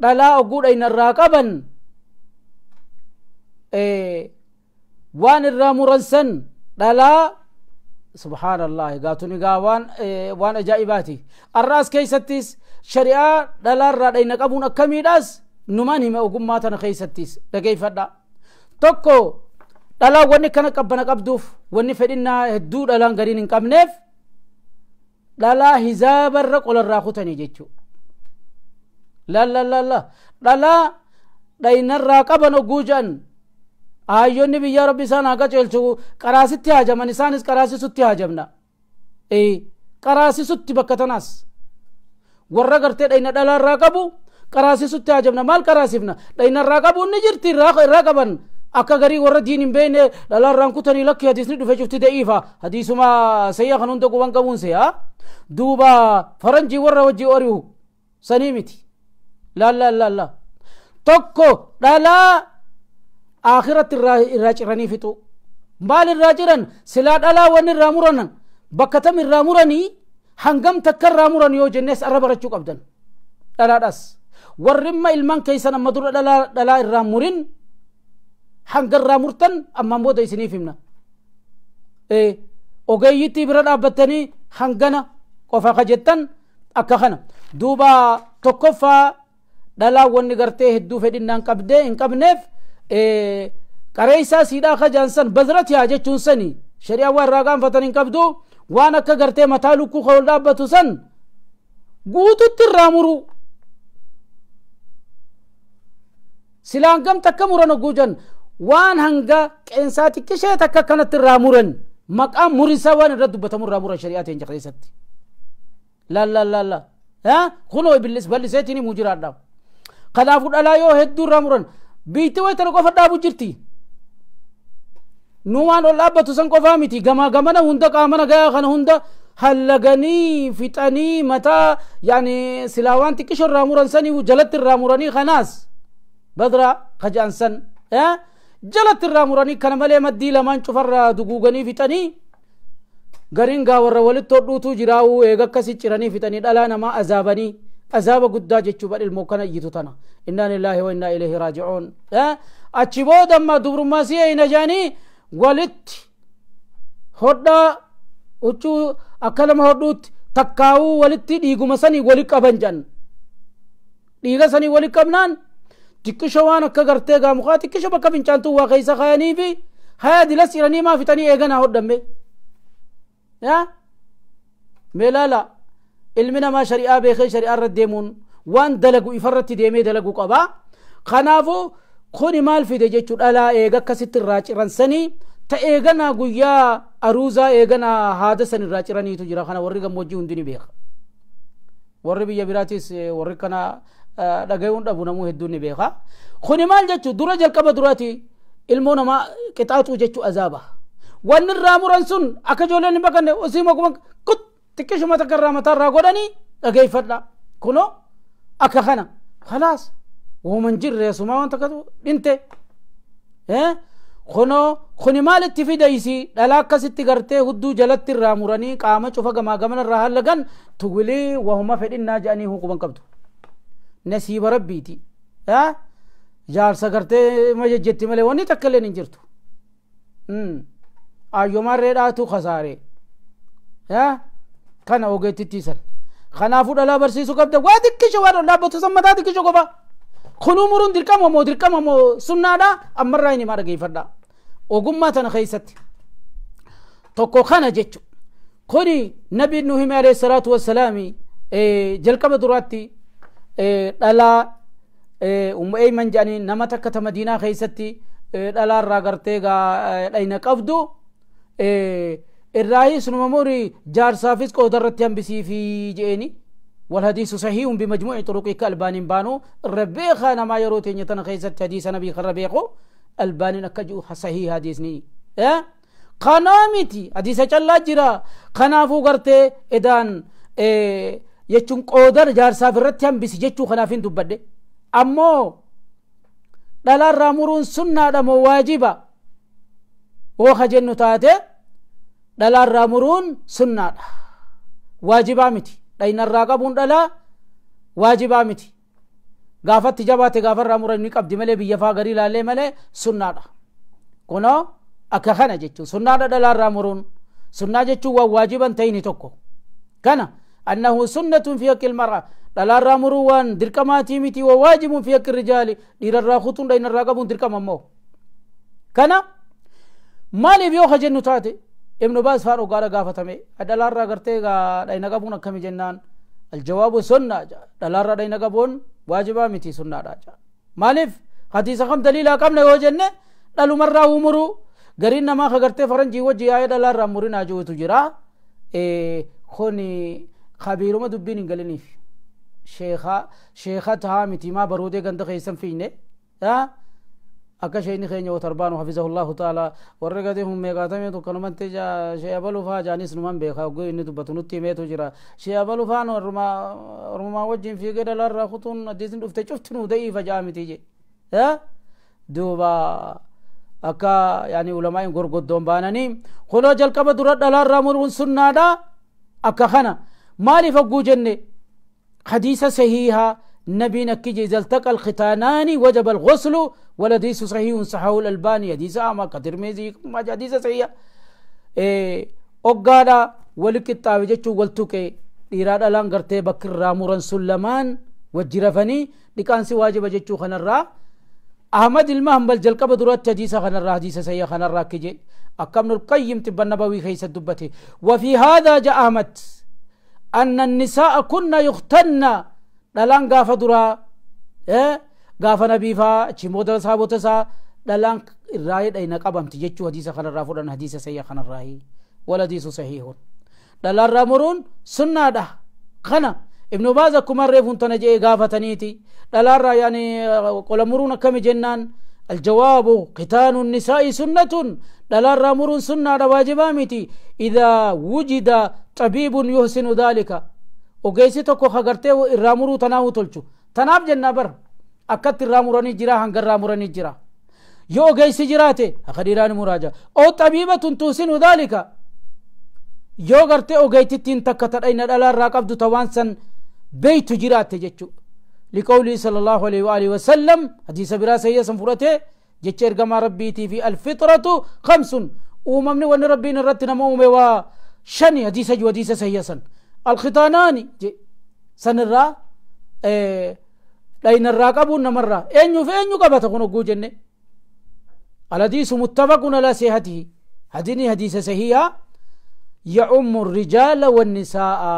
[SPEAKER 1] لا أقول أين الراقبا إيه وان الرامورسن لا سبحان الله قاتوني قا وان إيه، وان اجايباتي الراس كيستيس شريعة لا رادين نقبون كميداس نماني ما اقوم ماتنا خيستيس لكيف لا توكو لا واني كان قبنا قبدوف واني فرنا هدود الان غرين انقبنف لا لا هزاب الرق ولا الراخوتاني جيتشو لا لا لا لا لا لا لا لا لا لا لا ayyoonni biyya rabbi isaan haqa ceelchu karaa sitti hajaman isaanis karaa sisutti hajamna karaa sisutti bakka tanaas warra gartee dhayna dhalaa irraa qabu karaa sisutti hajamna maal karaa sifna dhayna irraa qabuun ni jirti irraa qaban akka garii warra diin hin beekne dhalaa irraan kutanii lakki hadiisni dhufe cufti da'iifa hadiisuma sayya kan hunda guban qabuun see'a duuba faranjii warra wajjii ori'u sanii miti laalla laalla tokko dhalaa آخرت الراج راني فتو مال الراجرن سلاد ألا ون الرامرن بكتم الرامرني هنقم تكر رامرن يو جنس أرب رجوك أبدا ألا دس ورما المان كيسان مدر ألا ألا الرامرن هنقر رامرتن أما مودا يسني فيمنا إيه ogeeyyitti bira dhaabbattanii hangana qofa kajettan akka kana duuba tokkoffaa dhalaa wanni gartee hedduu fedhinnaan qabdee hin qabneef qaree isaa siidhaa kajaansan bazratiyaa jechuun sani shari'aa waan irraa gaanfatan hin qabdu waan akka gartee mataa lukkuu ka ol dhaabbatu san guututti irraa muru silaan gamta akka muran oguujan waan hanga qeensaa xiqqishee takka akkanatti irraa muran maqaa murisaa waan irra dubbatamu irraa muran shari'aa teenja keessatti lallallalla kunoo ibillis balliseetini muu jiraadha kanaafuu dhalaa yoo hedduu irraa muran biitti waytana qofa dhaabu jirti nu waan ol dhaabbatu san qofaa miti gamaa gamana hunda qaamana gayaa kana hunda hallaganii fixanii mataa yani silaa waan xiqqisho irraa muransanii jalatti irraa muranii kanaas badra kajaansan jalatti irraa muranii kana malee maddii lamaan cufarraa duguuganii fixanii gariin gaa warra walitti hodhuutu jiraa'uu eega akkasi ciranii fixanii dhalaa namaa azaabanii azaaba guddaa jechuu badhilmoo kana iyyitu tana innaa lillaahi wainnaa ilayhi raajicuun achi booda amma dubrummaa si eeyna jaanii walitti hodhaa huccuu akka lama hodhuutti takkaawuu walitti dhiiguma sanii wali qaban jedhan dhiiga sanii wali qabnaan xiqqisho waan akka gartee gaamukaa xiqqisho bakka fincaantuu waa keeysa kayanii fi haya dilas iranii maa fitanii eeganaa hodhamme ya meelaala ilmi namaa shari'aa beekee shari'aa irra deemuun waan dalagu ifarratti deemee dalagu qaba kanaafuu kuni maal fide jechuu dhalaa eega akkasitti irraa ciransanii ta eeganaa guyyaa aruuzaa eeganaa haada san irraa ciraniitu jira kana warri gammoojjii hundi ni beeka warri biyya biraatis warri kana dhagayuun dhabu namuu hedduun ni beeka kuni maal jechuu dura jalqaba duraati ilmoo namaa qixaaxuu jechuu azaaba wanni irraa muran sun akka ijoolleen hin bakanne osii makuma kut تكشو ما تكرر ما ترى قدرني أجي فلا كنو أك خنا خلاص ومن جر يا سما وانت كتو أنت ها خنو خني مال تفيد أي شيء دلالة كسي تكرته هدو جلت تراموراني كامه شوفا جما جمان الرحال لجن تقولي وهم في الدنيا جاني هو كمان كبدو نسيب ربيتي ها جار سكرته ما جت ملة وني تكلين جرتو أمم أيوما ريدا تو خساري ها kana ogeettittiisan kanaafuu dhalaa barsiisuu qabda waa xiqqisha waan dhaabbatu san mataa xiqqisha qofa kun umuruun dirqama moo dirqama moo sunnaadha ammarraa inni dhaggeeffadha ogummaa tana keessatti tokko kana jechu kuni nabiin nu hime alayhi salaatu wassalaami jalqaba duraatti dhalaa umma eeyman jedhanii nama takka ta madiinaa keessatti dhalaarraa gartee dhayna qabdu الرأي سنما موري جار سافيس قودا رتيان بسي في جئني والحديث صحيح بمجموع طرق كالبان بانو الربي خانا ما يروتين يتنخيز التحديث نبي خربيقو البان نكجو صحيح حديثني اه خنامتي حديث چلا جرا قنافو غرتي ادان اه يچون قودر جار سافر رتيان بسي جچو خنافين دبده امو دلار رامورون سنة دمو واجبا وخجنو تاتي dhalaarraa muruun sunnaadha waajibaa miti dhaynarraa qabuun dhalaa waajibaa miti gaafatti jabaate gaafarraa muran ni qabdi malee biyya faa garii laallee malee sunnaadha kunoo akka kana jechuun sunnaadha dhalaarraa muruun sunnaa jechuun waan waajiban ta'ini tokko kana annahu sunnatun fi haqqil mar'a dhalaarraa muruu waan dirqamaatii miti wa waajibuun fi haqqi rijaali dhiirarraa kutuun dhaynarraa qabuun dirqama immoo kana maaliif yoo ka taate ابن باز فارو قال قافتمي الدلار قرتي دين قبون كم جنان الجواب سنة دلار دين قبون واجبا متي سنة راجا مالف حديث خم دليل قمنا هو جنة دلو مرة ومرو غرين نما خغرتي فرنجي وجي آية دلار مرنا جو تجرا خوني خبيرو ما دبين انجلني شيخا شيخا تها متي ما برودي غند خيسن فيني ها akka sheeyni keenya watarbaanu hafizahu allahu taala warri gadi hummeeqatame tukkanumatti sheebalufaa jaanis numan beeka oggoo inni dubbatu nutti himeetu jira sheebalufaan ormumaa wajjin fiigee dhalarra kutuun addiisin dhufte cufti nuu da'iifa ja'a miti je duuba akka yani ulamaa'in gorgoddoon baananii kunoo jalqaba dura dhalaarraa murmuun sunnaadha akka kana maaliif hagguu jenne hadiisa sahiihaa نبي نكج إذا التقى الختانان وجب الغسل والذي صحيح صحاو الألباني حديث أما كثير ميزي ما جاء حديث صحيح إيه أقارا ولك التعبجة قلتو كي إيراد ألان غرتي بكر رامورا سلمان وجرفني لكان سي واجب جاء خنرا أحمد المهم بل جلقة بدرات حديث خنرا حديث صحيح خنرا كجي أكمل القيم تبن نبوي خيس الدبتي وفي هذا جاء أحمد أن النساء كنا يختنى dhalaan gaafa duraa gaafa nabiifaa achi booda isaa booda isaa dhalaan irraa hidhaina qabamti jechuu hadiisa kanarraa fudhan hadiisa sayya kanarraa waladiisu sahiihun dhalaarraa muruun sunnaadha kana ibnu baaz akkuma reefuun tana jee gaafataniiti dhalaarraa yaani qola muruun akkami jennaan الجواب قتال النساء سنة دلال رامر سنة واجبامتي إذا وجد طبيب يحسن ذلك ogeessi tokko hagartee irraa muruu tanaa'u tolchu tanaaf jenna bar akkatti irraa muranii jira hangarraa muranii jira yoo ogeessi jiraate hakadiiraan muraaja oo xabiiba tuntuusinu daalika yoo gartee ogeetittiin takka tadhaina dhalaa irraa qabdu ta waan san beeytu jiraatte jechu liqawlii sala allahu alaihi waalihi wasalam hadiisa biraa sayyasan fudhate jecha ergamaa rabbiitii fi alfitratu kamsun uumamni wanni rabbiin irratti nama uume waa shani hadiisa ju hadiisa sayyasan alkhitaanaani je sanirraa dhayinarraa qabuun namarraa eenyuuf eenyu qabata kun hogguu jenne alhadiisu muttafaqun alaa seehatihi hadiini hadiisa sahiyaa yaummu rijaala wannisaa'a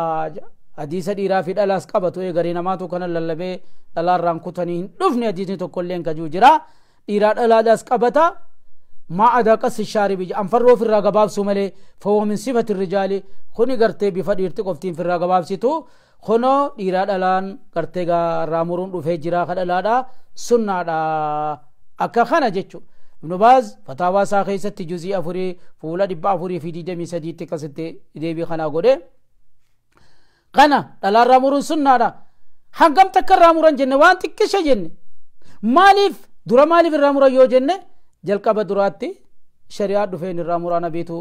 [SPEAKER 1] hadiisa dhiiraa fi dhalaas qabatu ee garii namaatu kana lallabee dhalaarraan kutanii hin dhufne hadiisni tokkolleen kajuu jira dhiiraa dhalaadhaas qabata ما أدا قص الشارب أنفروا في الرقباب سملي فهو من صفة الرجال خني قرتي بفدير تقفتين في الرقباب سيتو خنو ديرا دلان قرتي غا رامورون رفه جرا خد الادا سنة دا أكا خانا جتشو ابن باز فتاوا ساخي ست جزي أفري فولا دبا أفري في دي ديدة ميسا ديت دي بي خانا قده خانا دلان رامورون سنة دا حقم تكر رامورون جنة وان تكشة جنة مالف درا مالف رامورون يو جنة jalqaba duraatti shari'aa dhufeen irraa muraana biitu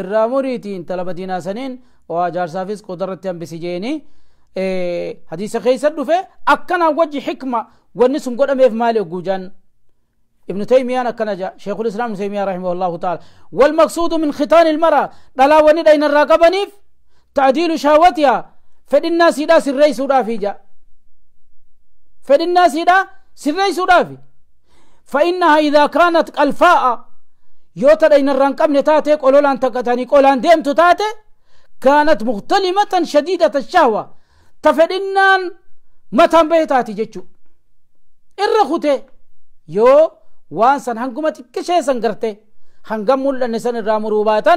[SPEAKER 1] irraa muriitiin tala madiinaa saniin waa jaarsaafis qodarratti hambisi jeeni hadiisa keessa dhufe akkanaa wajji xikma wanni sun godhameef maali ogguujaan ابن تيمية أنا كنجا شيخ الإسلام ابن تيمية رحمه الله تعالى والمقصود من ختان المرأة دلا وندا إن الراقبنيف تعديل شهوتها فد الناس دا سري سودا فيجا فد الناس دا سري سودا فيجا فإنها إذا كانت ألفاء يوتا إن الرنقم نتاتي قولولان تقتاني قولان ديم تتاتي كانت مغتلمة شديدة الشهوة تفدنان متن بيتاتي جتشو إرخوتي يو وان سن هنقمة كشي سنقرتي هنقم ملن سن الرامروباتا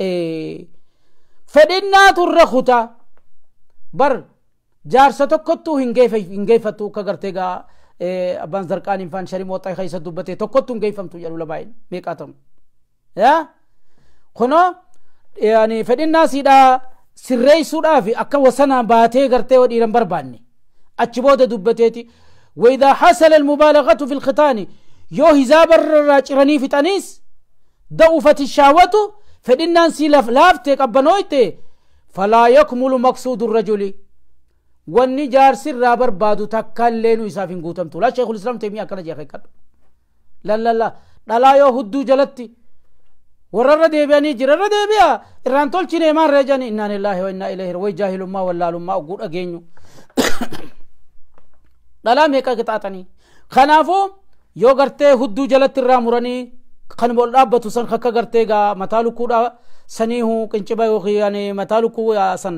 [SPEAKER 1] إيه فدنا ترخوتا بر جارسة تكتو هنجيفتو كغرتي abbaan zarqaan infaan sharii mooxaa keessa dubbate tokkotti hin geeffamtu jedhu labaa'in meeqaa ta'u yaa kunoo yani fedhinnaa siidhaa sirreessuudhaaf akka wasanaan baatee gartee dhiiran barbaanne achi booda dubbateeti وإذا حصل المبالغة في الختان يو هزاب الراجرني في تنيس ضعفت الشهوة فإنان سي لافتك أبنويت فلا يكمل مقصود الرجل wanni jaarsi irraa barbaadu takkaallee nu isaaf hin guutamtu laa sheekul islaam teemii akkana jee akeekkadhu lallalla dhalaa yoo hudduu jalatti warrarra deebi'anii jirarra deebi'a irraan tolchine maan reejani innaan illaahi wa innaa ilaahi way jaahilummaa wallaalummaa oguu dhageenyu dhalaa meeqa qixaaxanii kanaafuu yoo gartee hudduu jalatti irraa muranii kanuma ol dhaabbatu san kakka gartee gaa mataa lukkuudha saniihu qinciba yookiin mataa lukkuu san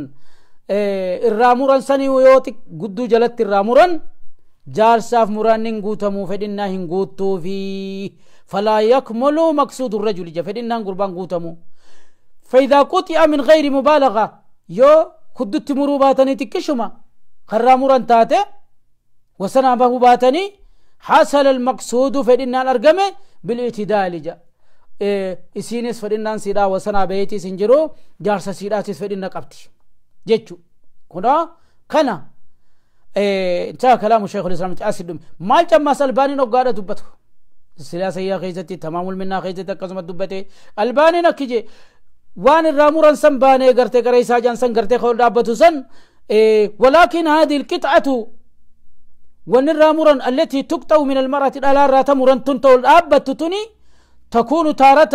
[SPEAKER 1] irraa muran sanii yoo gudduu jalatti irraa muran jaarsaaf muraanni hin guutamuu fedhinnaa hin guuttuufi falaa yakmuluu maqsuudu rajuli ja fedhinnaan gurbaan guutamu faidaa quxi'a min gayri mubaalaqa yoo kuddutti muruu baatanii xiqqishuma karraa muran taate wasanaa bahuu baatanii حصل المقصود فإننا الأرقم بالاعتدال جاء إيه إسينس فإننا سيدا وسنا بيتي سنجرو جارسا سيدا تسفر إنك أبتي جيتو كنا كنا إيه انتهى كلام الشيخ الاسلام تاسد دم ما جمع سلباني نو غاده دبته السلاسه يا غيزتي تمام المنا غيزتي قزم دبتي الباني نكجي وان الرامورن سن باني غرتي غري ساجان سن غرتي خول دابتو سن إيه ولكن هذه القطعه وان الرامورن التي تقطع من المراه الا راتمرن تنتول ابتتوني تكون تارة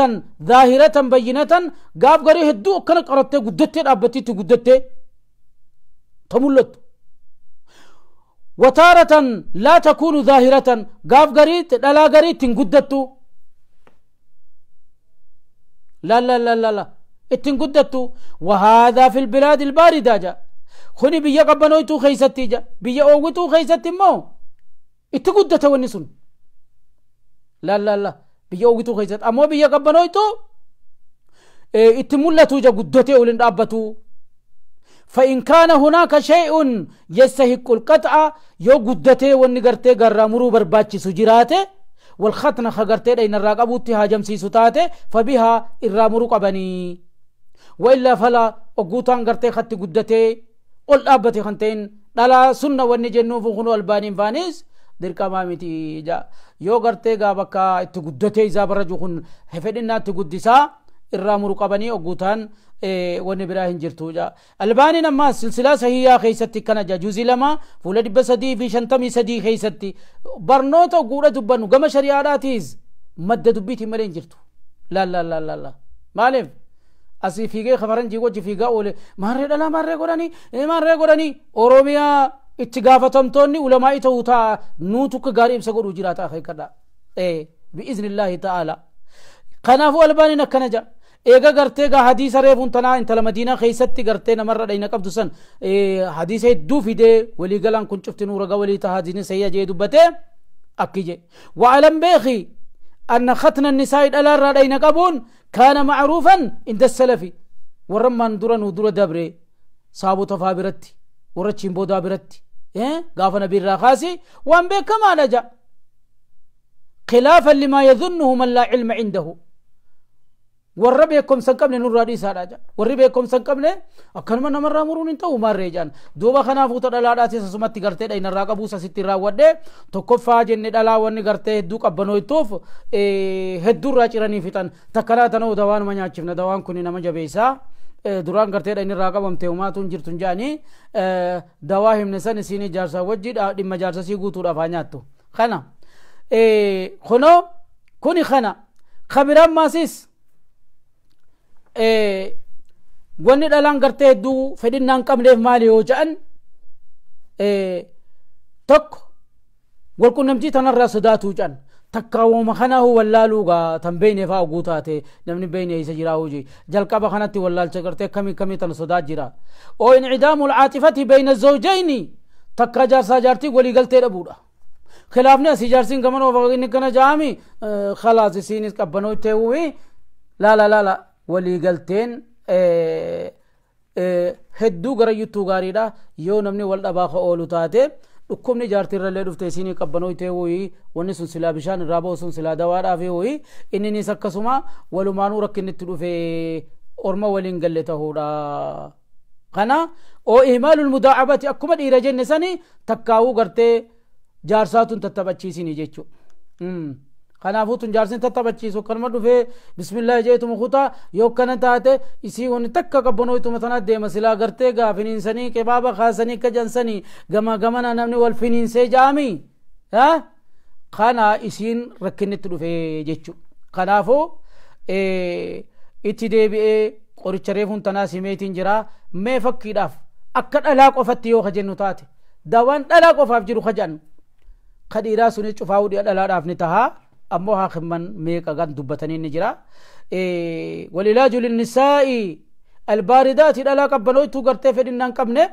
[SPEAKER 1] ظاهرة بينة قاب قري هدو كان قرأت قدت أبتي قدت تملت وتارة لا تكون ظاهرة قاب قري لا قري تنقدت لا لا لا لا لا اتنقدت وهذا في البلاد الباردة جا خني بيا قبنويتو خيستي جا بيا أوغتو خيستي مو اتقدت ونسن لا لا لا biyya ogitu keessatti ammoo biyya qabbanooytu itti mul'atu ija guddatee waliin dhaabbatu. فإن كان هناك شيء يستحق القطع يو قدته ونغرته غرامرو برباچي سجراته والختن خغرته دين الراقبوتي هاجم سيسوتاته فبها الرامرو قبني وإلا فلا وقوتان غرته خط قدته قل أبتي خنتين دلا سنة ونجنو فخنو البانين فانيس درقا مامتي جا yoo gartee gaa bakka itti guddatee isaa baraju kun fedhinnaa itti guddisaa irraa muru qabanii ogguutaan wanni biraa hin jirtu jedha. Albaaniin ammaa silsilaa sahiyyaa keessatti kana jedha juuzii lama fuula dhibba sadii fi shantamii sadii keessatti barnoota ogguudha dubbannu gama shari'aadhaatiis madda dubbiitiin malee hin jirtu. Laallaallaallaa maaliif? Asii fiigee kafaranjii wajji fiigaa oole maarree dhalaa maarree godhanii maarree godhanii Oromiyaa itti gaafatamtoonni ulamaa'ii ta'uu ta'a nuu tukka gaarii ibsa godhuu jiraata akeekadha bi'iznillaahi ta'aala kanaafuu albaaniin akkana jedha eega gartee gaa hadiisa reefuun tanaa intala madiinaa keessatti gartee namarra dhayna qabdu san hadiisa hedduu fidee walii galaan kun cufti nuura ga walii tahaa diini sayya jee dubbatee akki jee waalam beeki anna khatna nisaa'i dhalaarraa dhayna qabuun kaana macruufan inda salafi warra maan dura nuu dura dabre saabota faa biratti warra chiimboodaa biratti قاف نبي الراخاسي وان به كما نجا خلافا لما يظنه من لا علم عنده warra beekumsan qabne nurraa dhiisaadha jedha warri beekumsan qabne akkanuma namarraa muruun hin ta'u maarree jedhan duuba kanaafuu ta dhalaadhaas asumatti gartee dha inarraa qabuus asitti raawwadhe tokkoffaa jenne dhalaa wanni gartee hedduu qabbanoo ittuuf hedduurraa ciranii fixan takkanaa tanoo dawaanuma nyaachifna dawaan kun nama jabeessaa duraan gartee inni irraa qabamte umaatuun jirtun jaanii dawaa himne san isinii jaarsaa wajji dhimma jaarsasii guutuudhaaf haa nyaattu kana kuno kuni kana kabiraan maasis wanni dhalaan gartee hedduu fedhinnaan qabneef maali yoo jedhan tokko walqunnamtii tanarraa sodaatu jedhan takka wooma kana hoo wallaaluugaa tan beeyne fa'aa oguu taate namni beeyne isa jiraa hoji jalqaba kanatti wallaalcha gartee kami kami tan sodaa jira oo incidaamu lcaatifati beyna zawjayni takka jaarsaa jaartii waliigaltee dhabuudha khilaafni asii jaarsiin gamanoo inni kana jaami khalaas isiinis qabbanoo teewufi laala laala waliigalteen hedduu garayyuttuu gaariidha yoo namni wal dhabaaka oolu taate dhukkubni jaartiirrallee dhufte isinii qabbanoytee wuyi wanni sun silaa bishaan irraa ba'u sun silaa dawaadhaaf wuyi inninis akkasuma walumaanuu rakkinnitti dhufe orma waliin galle ta'uudha. Kana oo ihmaaluun mudaa'abati akkuma dhiira jenne sani takkaawuu gartee jaarsaatuun tattabachiisinii jechuudha. खनाफू तुंजारसिन तत्ता बच्ची सो कलमा डुफे बिस्मिल्लाह जय तुम खुता योग कन ताते इसी उन तक का कब्बनो तुम तना दे मसला करते गाफिन इंसनी के बाबा खासनी का जनसनी गमा गमन नमने वल्फिन से जामी हा खाना इसीन रखनित डुफे जेचु खनाफू ए इति देबि'ee qoricha reefuun tanaa simeetiin jira mee fakkiidhaaf akka dhalaa qofatti yoo kajennu taate dawaan dhalaa qofaaf jiru kajannu kadhiiraa sunis cufaa'uu dhi'a dhalaadhaaf ni tahaa ammoo haakiman meeqa gan dubbatanii ni jira walilaaju linnisaa'i albaaridaati dhalaa qabbanoo ituu gartee fedhinnaan qabne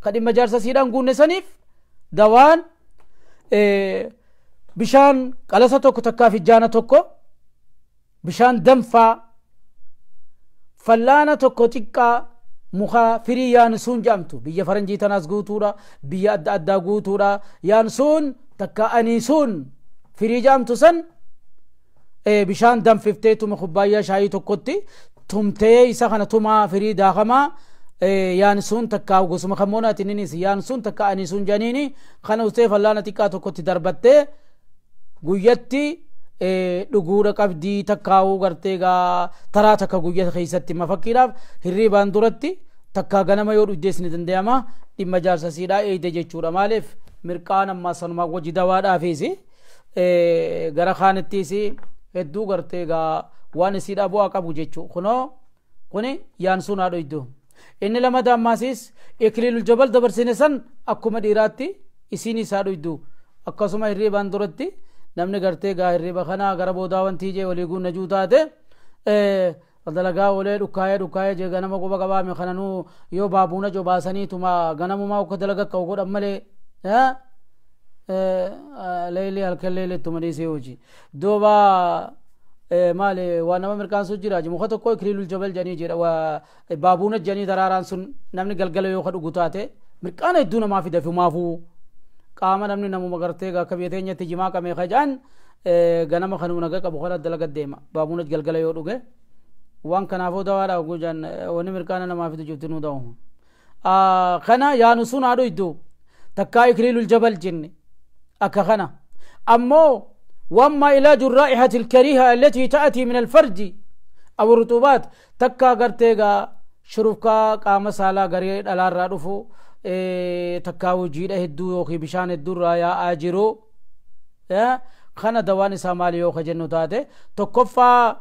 [SPEAKER 1] ka dhimma jaarsa siidhaan guunne saniif dawaan bishaan qalasa tokko takkaaf ijaana tokko bishaan danfaa fallaana tokko xiqqaa mukaa firii yaansuun jedhamtu biyya faranjii tanaas guutuudha biyya adda addaa guutuudha yaansuun takka aniisuun firii jedhamtu san bishaan danfiftee tume kubbaayyaa shaayii tokkotti tumtee isa kana tumaa firii daakamaa yaan sun takka gosuma kan moonaati ninis yaan sun takka ani sun janiini kana ustee fallaana xiqqaa tokkotti darbattee guyyatti dhuguudha qabdii takkaa'uu gartee gaa taraa takka guyyaa keessatti mafakkiidhaaf hirriibaan duratti takka ganama yoo dhujjees ni danda'ama dhimma jaarsasiidhaa eeyde jechuudha maaliif mirqaan ammaa sanumaa wajji dawaadhaafis gara kaanittiis hedduu gartee gaa waan isiidhaa bu'aa qabu jechuu kunoo kuni yaan sun haadha iddoo inni lama daammaasiis ikliilul jabal dabarsine san akkuma dhiiraatti isiin isaa dhuydu akkasuma hirriibaan duratti namni gartee gaa hirriiba kanaa gara boodaa wantii jee walii guunnajuu taate dalagaa olee dhukkaayee dhukkaayee jee ganama quba qabaame kananuu yoo baabuuna jobaasaniituma ganamuma akka dalaga ka'u godhan malee ليلي هلكن ليلي تمني سيوجي دوبا مال وانا مركان سوجي راج مخ تو كوي كليل الجبل جاني جيرا وبابون جاني دراران سن نمني گلگل يو خد غوتاته مركان يدون ما في دفو ما فو قام نمني نمو مغرتي گا كبيته نيت جما كمي خجان غنم خنو نگا كبخرا دلگ ديما بابون گلگل يو دوگه وان كنافو دوارا غوجان وني مركان نما في جوتنو داو خنا يا نسون ادو يدو تكاي كليل الجبل جنني أكغنى أما وما علاج الرائحة الكريهة التي تأتي من الفرج أو الرطوبات تكا غرتيغا شروفكا قام سالا غريد على الرادفو إيه، تكا وجيد هدو يوخي بشان الدرا يا آجرو خانا دوان سامالي يوخي جنو تاتي تكفا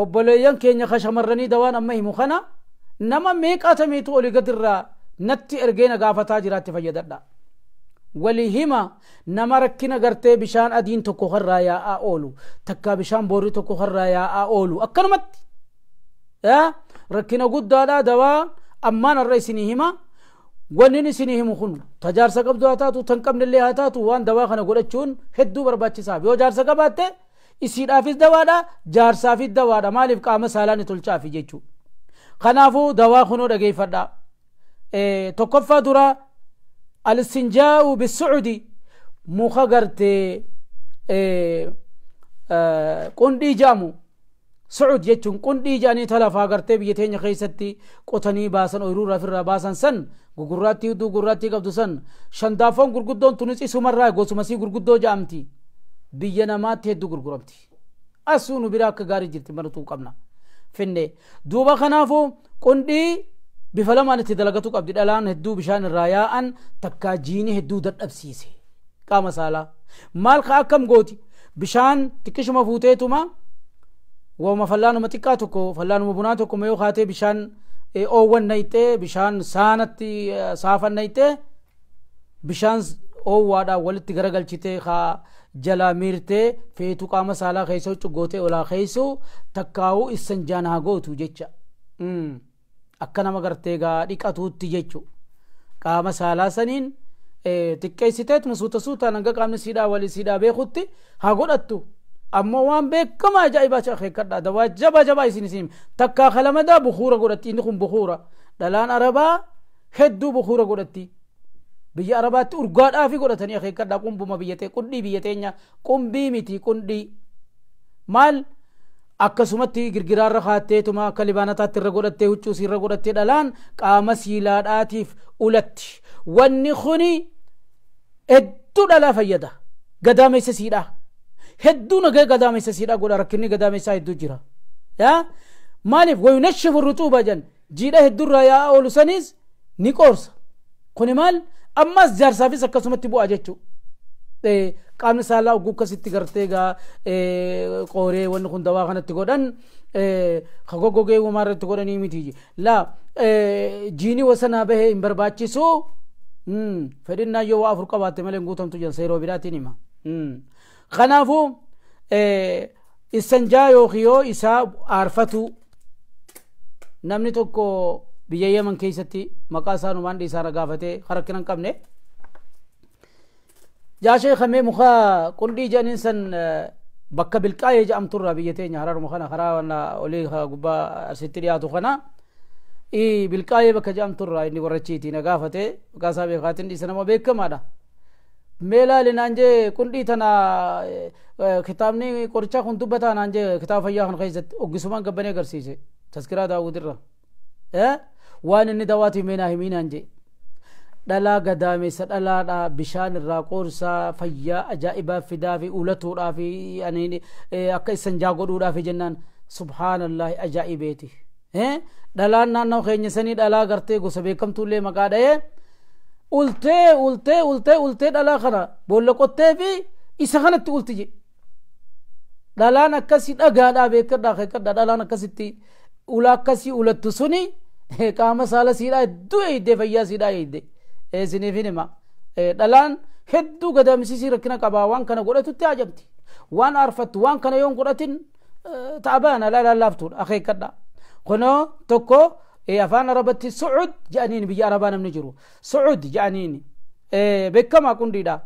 [SPEAKER 1] obboleeyyan keenya ka shamarranii dawaan amma himu kana nama meeqatamiitu oli gadirraa natti ergee na gaafataa jiraatti walii hima nama rakkina gartee bishaan adiin tokko harraa yaa'aa oolu takka bishaan boorri tokko harraa yaa'aa oolu akkanumatti rakkina guddaadha dawaa ammaan har'a isinii hima wannin isinii himu kun tajaarsa qabdu haa taatu tan qabnillee haa taatu waan dawaa kana godhachuun hedduu barbaachisaaf yoo jaarsa qabaatte isiidhaafis dawaadha jaarsaafis dawaadha maaliif qaama saalaan tolchaafi jechuudha kanaafuu dawaa kunoo dhageeffadha tokkoffaa duraa الاستنجاء بالسعودي muka gartee qundhii jaamu sucud jechuun qundhii jaanii talafaa gartee biyya teenya keessatti qotanii baasan ooyiruu irraa baasan san gugurraattii hedduu gurraattii qabdu san shandaaffoon gurguddoon tunis isumarraa gosumasii gurguddoo jaamti biyya namaatti hedduu gurguramti asuu nu bira akka gaarii jirti maratu qabna finne duuba kanaafuu qundhii bifa lamaanitti dalagatu qabdi dhalaan hedduu bishaan irraa yaa'an takkaa jiinii hedduu dadhabsiise qaama saalaa maal ka akkam gooti bishaan xiqqishuma fuuteetuma wama fallaanuma xiqqaa tokko fallaanuma bunaa tokko mayoo kaatee bishaan oowwan nayxee bishaan saanatti saafan nayxee bishaan oowwaadhaan walitti garagalchitee haa jalaa miirtee feetu qaama saalaa keessoo cuggootee olaa keessoo takkaawu issan jaan haa gootu jecha. Mm. akka nama gartee dhiqatuutti jechu qaama saalaa saniin xiqqeessiteetuma suuta suutaan hanga qaamni siidhaa walii siidhaa beekutti haa godhattu ammoo waan beekama ajaa'ibaa shaakheekkadha dawaa jaba jabaa isin isin takkaa kalamadaa bukuura godhatti inni kun bukuura dhalaan arabaa hedduu bukuura godhatti biyya arabaatti urgaadhaafi godhatanii akeekkadha qumbuma biyya qundhii biyya teenya qumbii miti qundhii maal akkasumatti girgiraarra kaatteetuma akka libaanataatti irra godhattee huccuus irra godhattee dhalaan qaama siilaadhaatiif ulatti wanni kuni hedduu dhalaa fayyada gadaameessa siidhaa hedduu nagee gadaameessa siidhaa godha rakkinni gadaameessaa hedduu jira yaa maaliif wayunashifu rutuuba jan jiidha hedduurraa yaa'aa oolu saniis ni qoorsa kuni maal ammas jaarsaafis akkasumatti bu'a jechuudha qaamni saalaa oguu akkasitti gartee gaa qooree wanni kun dawaa kanatti godhan kagoggogee uumaa irratti godhanii miti laa jiinii wasanaa bahee hin barbaachisu fedhinnaa yoo waa afur qabaate malee guutamtu jansa yeroo bidaatiin hima kanaafuu issanjaa yookiin yoo isaa aarfatu namni tokko biyya yeman keessatti maqaa isaa numaan dhiisaa ragaafatee harkina hin qabne يا شيخ مي مخا قندي جنسن آه، بكا بالقاي جام ترى بيتين هرر مخنا خرا ولا اولي غبا سترياتو خنا اي بالقاي بكا جام ترى اني ورچيتي نغافته غاسا بخاتن دي سنما بكمادا ميلا لنانجي قندي تنا كتابني آه، آه، قرچا كون دبتا نانجي كتاب فيا خن خيزت اوغسمان غبني غرسيجه تذكرا داوود الر اه وان ني دواتي مينا همين انجي dhalaa gadaamessa dhalaadha bishaan irraa qoorsaa fayyaa ajaa'ibaa fidaa fi ulatuudhaa fi akka isan jaa godhuudhaa fi jennaan subhaanallaahi ajaa'ibeeti. dhalaan naannoo keenya sanii dhalaa gartee gosa beekamtuullee maqaa dha'ee ultee ultee ultee ultee dhalaa kana boolla qottee fi isa kanatti ulti jedhe dhalaan akkasii dhagaadhaa beekadhaa keekadhaa dhalaan akkasitti ulaa akkasii ulattu suni qaama saala siidhaa hedduu eeydee fayyaa siidhaa eeydee. eesiniif hin hima e, dhalaan hedduu gadaamsisii rakkina qabaa waan kana godhatutti ajabti waan arfattu waan kana yoon ta'a godhatin e, ta'abaana laalallaaftuudha akeekkadha kunoo tokko e, afaan arabatti sucud jedhaniin biyya arabaa namni jiru sucud jedhaniin beekamaa qundiidha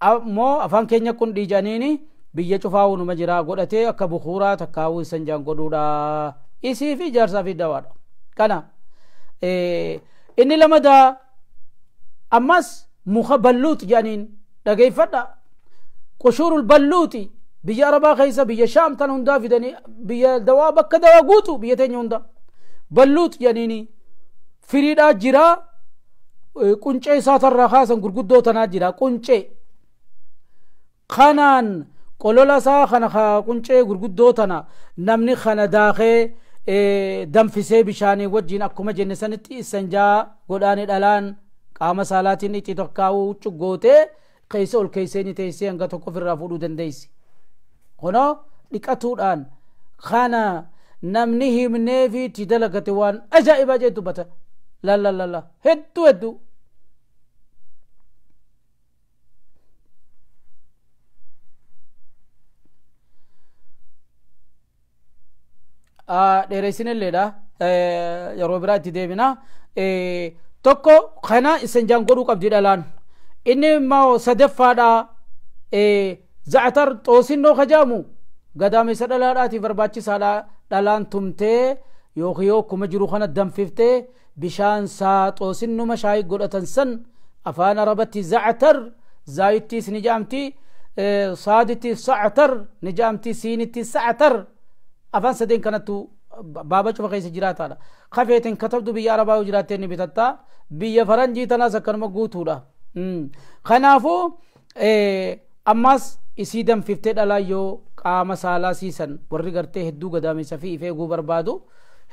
[SPEAKER 1] ammoo afaan keenya qundii jedhaniin biyya cufaa unuma jira godhatee akka bukuuraa takkaawuu isan jaan godhuudha isii fi jaarsaa fi dawaadha kana إني لما دا أمس مخبلوت جانين دا كيف دا قشور البلوتي بيا ربا خيسا بيا شام تنون دا في داني بيا دوا بك دوا قوتو بيا تنون دا بلوت جانيني فريدا جرا كنچي ساتر رخاصا كرقود دو تنا جرا كنچي خانان قلولا سا خانخا كنچي كرقود دو تنا نمني خانداخي danfisee bishaanii wajjin akkuma jenne sanitti sanjaa godhaanii dhalaan qaama saalaatiin itti tokkaawuu cuggootee keessa ol keessee ni teessee hanga tokko ofirraa fuudhuu dandeessi. Kunoo dhiqatuudhaan kana namni himnee fi itti dalagate waan ajaa'iba jee dubbata. Lallallalla hedduu hedduu. dheereysinelleedha yeroo biraa itti deebina tokko kana isin jaan godhuu qabdi dhalaan inni immoo sadaffaadha zacatar xoosinnoo kajaamu gadaamessa dhalaadhaatiif barbaachisaadha dhalaan tumtee yookiin yookuma jiru kana danfiftee bishaan saa xoosinnuma shaayii godhatan san afaan arabatti zacatar zaayittiis ni jaamti saadittiif sacatar ni jaamti siinittiis sacatar afaan sadeen kanattu baaba cufa keessa jiraataadha kafeetiin katabdu biyya arabaa yoo jiraattee ni bitatta biyya faranjii tanaas akkanuma guutuudha kanaafuu ammas isii danfiftee dhalaa yoo qaama saalaa siisan warri gartee hedduu gadaameessa fi ifee guu barbaadu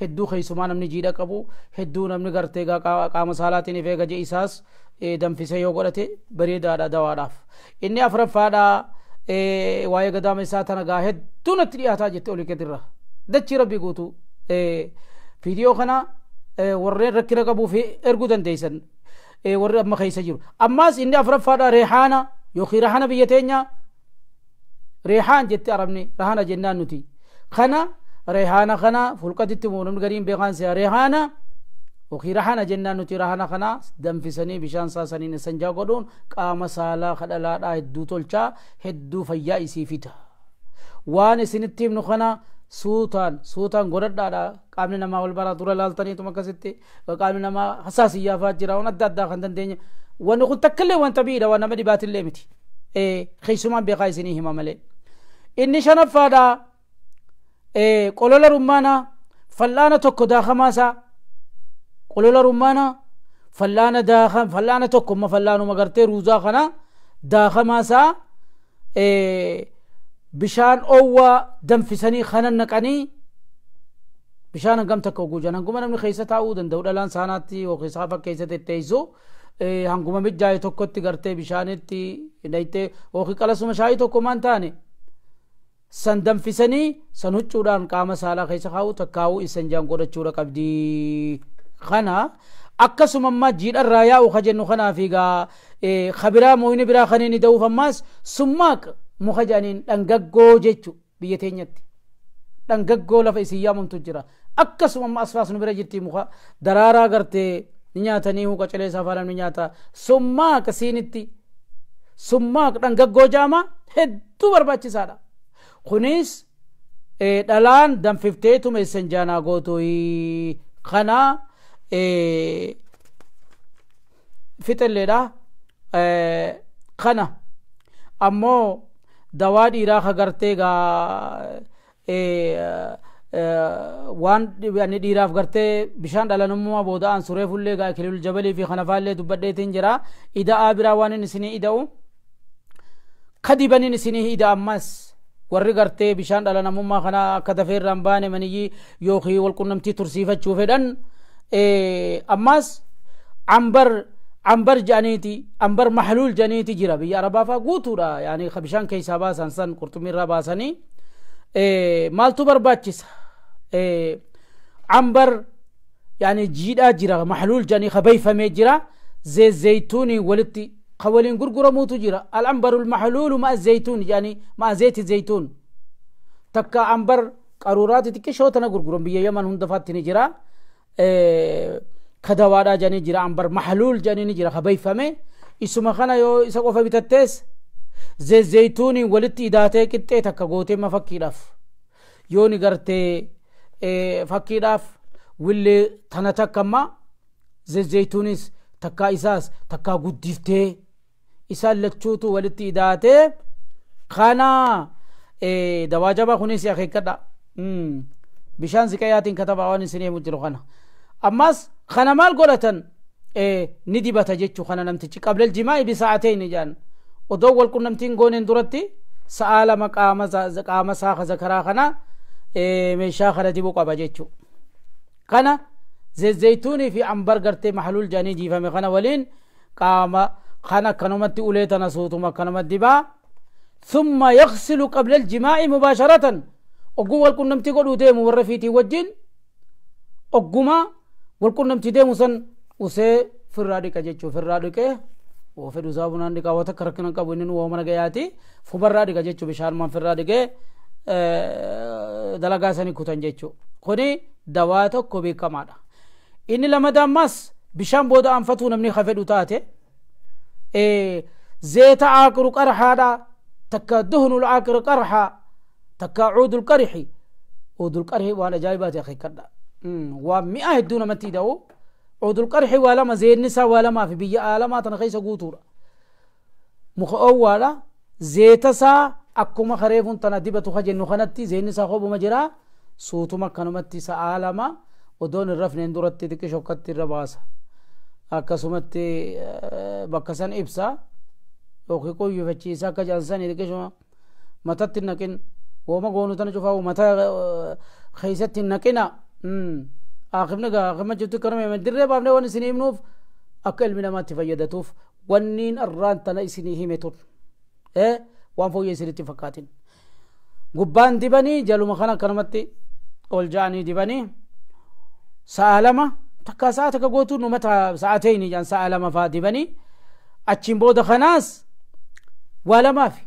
[SPEAKER 1] hedduu keessumaa namni jiidha qabu hedduu namni gartee qaama saalaatiin ifee gaje isaas danfisee yoo godhate bareedaadha dawaadhaaf inni afuraffaadhaa waa'ee gadaama isaa tana gaa hedduu natti dhiyaataa jette olii gadirra dachii rabbii guutuu viidiyoo kana warreen rakkina qabuuf erguu dandeeysan warri amma keessa jiru ammaas inni afuraffaadha reexaana yookiin rahana biyya teenya reexaan jette arabni rahana jennaan nuti kana reexaana kana fulqatitti namni gariin beekaan se'a reexaana وكي رحنا جنة نتي رحنا خنا دم في سني بشان ساسني نسنجا قدون قام سالا خلالا دا هدو تلچا هدو فيا اسي فتا وان سنتيم نخنا سوتان سوتان غرد دا قامن نما والبرا دور لالتني تم كستي وقامن نما حساسية فاجرا وندد دا خندن دين ونقول تكلي وانت بيدا وانا مدي بات اللي متي ايه خيسومان بقايسني هما ملي inni shanaffaa dha qolola rummaana fal'aana tokko daakamaasa قلولا رمانا فلانا داخم فلانا تكم فلانو مغرتي روزا خنا داخما سا إيه، بشان أوى دم في سني خنا نقني بشان قم تكو جوجان هنقوم نمني خيسة تعود اندو لان ساناتي وخيسافة كيسة تيسو إيه، هنقوم مجاي تكو تغرتي بشانتي نايتي وخي قلسو مشاي تكو مانتاني san danfisanii san huccuudhaan qaama saalaa keessa kaa'u takkaa'uu isan jaan godhachuudha qabdii kana akkasuma ammaa jiidharraa yaa'u ka jennu kanaaf egaa kabiraa mooyini biraa kan inni ta'uuf ammaas summaaqa muka jedhaniin dhangaggoo jechu biyya teenyatti dhangaggoo lafa isin yaamamtu jira akkasuma amma asfaas nu bira jirti muka daraaraa gartee ni nyaatanii huqa caleessaa faana ni nyaata summaaqa siinitti summaaqa dhangaggoo jaama hedduu barbaachisaadha kuniis dhalaan danfiftee tumeessan jaanaa gootoyi kanaa ee, eh, fixilleedha eh, kana ammoo dawaa dhiiraa gartee gaa eh, waan ani dhiiraaf gartee bishaan dhalanummaa booda'an suree fullee gaa kililul jabalii fi kanafaallee dubbadheetiin jira ida'aa biraa waan isinii ida'u kadibanin isinii ida ammas warri gartee bishaan dhalanamummaa kana akka tafee irraan baane maniyyii yookiin walqunnamtii tursiifachuu fedhan ammaas ambar ambar jedhaniiti ambar mahluul jedhaniiti jira biyya arabaafaa guutuudha yaani bishaan keessaa baasan san qurxummiirraa baasanii maaltu barbaachisa ambar yaani jiidhaa jira mahluul jedhanii kabeeyfamee jira zeezeytuuni walitti ka waliin gurguramuutu jira alambarul mahluulu ma zeytuun jedhanii ma zeeti zeytuun takka ambar qaruuraati xiqqishoo tana gurguran biyya yaman hundafaatti ni jira kadawaadhaa jedhanii jira ambar mahaluul jedhanii jira kabeeyfame isuma kana yoo isa qofa bitattees zeezeytuuni walitti idaatee qixxee takka gootee ma fakkiidhaaf yoo ni gartee fakkiidhaaf willee tana takka amma zeezeytuunis takkaa isaas takkaa guddiftee isaan lachuutu walitti idaatee kana dawaajabaa kunis akeekkadha hmm. bishaan siqayaatiin katabaa waan isin heemu jiru kana ammaas kana maal godhatan ni dibata jechuu kana namtichi qablel jimaa'i bisaa'ateen jaan odoo wal qunnamtiin gooneen duratti sa'a lama qaama saaka zakaraa kana meeshaa kana dibuu qaba jechuu kana zezeytuunii fi ambar gartee mahaluul jaanii jiifame kana waliin qaama kana akkanumatti ulee tana suutuma akkanumatti dibaa ثم يغسل قبل الجماع مباشرة أقوى القنمتي قلو ديم ورفيتي وجين أقوما walqunnamtii deemu san usee firraa dhiqa jechuu firraa dhiqee oofe dhusaa bunaan dhiqaa waan takka rakkina qabu inni nu mana gayaati fubarraa dhiqa jechuu bishaalmaan firraa dhiqee dalagaa sanii kutan jechuu kuni dawaa tokko beekamaadha inni lamadammas bishaan booda anfatuu namni hafedhu taate zeeta aaqiru qarxaadha takka duhnu aaqiru qarxaa takka cuudu lqarxi cuudu lqarxi waan ajaa'ibaati akeekkadha ومئة هدو نمتي دو عود القرح زين نسا ولا ما في بيا ما تنخيس قوتورا مخأولا زيتسا أكما خريفون تناديبة خجن نخنتي زين نسا خوب مجرا سوتو مكانمتي سآلما ودون الرفن درتي دك شوكتي الرباسة akkasumatti eh, bakka san ibsa yookiin qoyyufachiisa akka jaalsan dhiqishuma matatti naqin wooma goonu tana cufaa uummata eh, keessatti naqina امم اخم نغا اخم كرمي من دري بابنا ون سنيم نوف اكل من ما تفيدتوف ونين الران تنا سني متر ايه وان فوق سني تفكاتين غبان دبني جلو مخنا كرمتي أول جاني دبني سالما تكا ساعتك قوتو نمتا ساعتين جان سالما فا فادبني اچين بودا خناس ولا ما في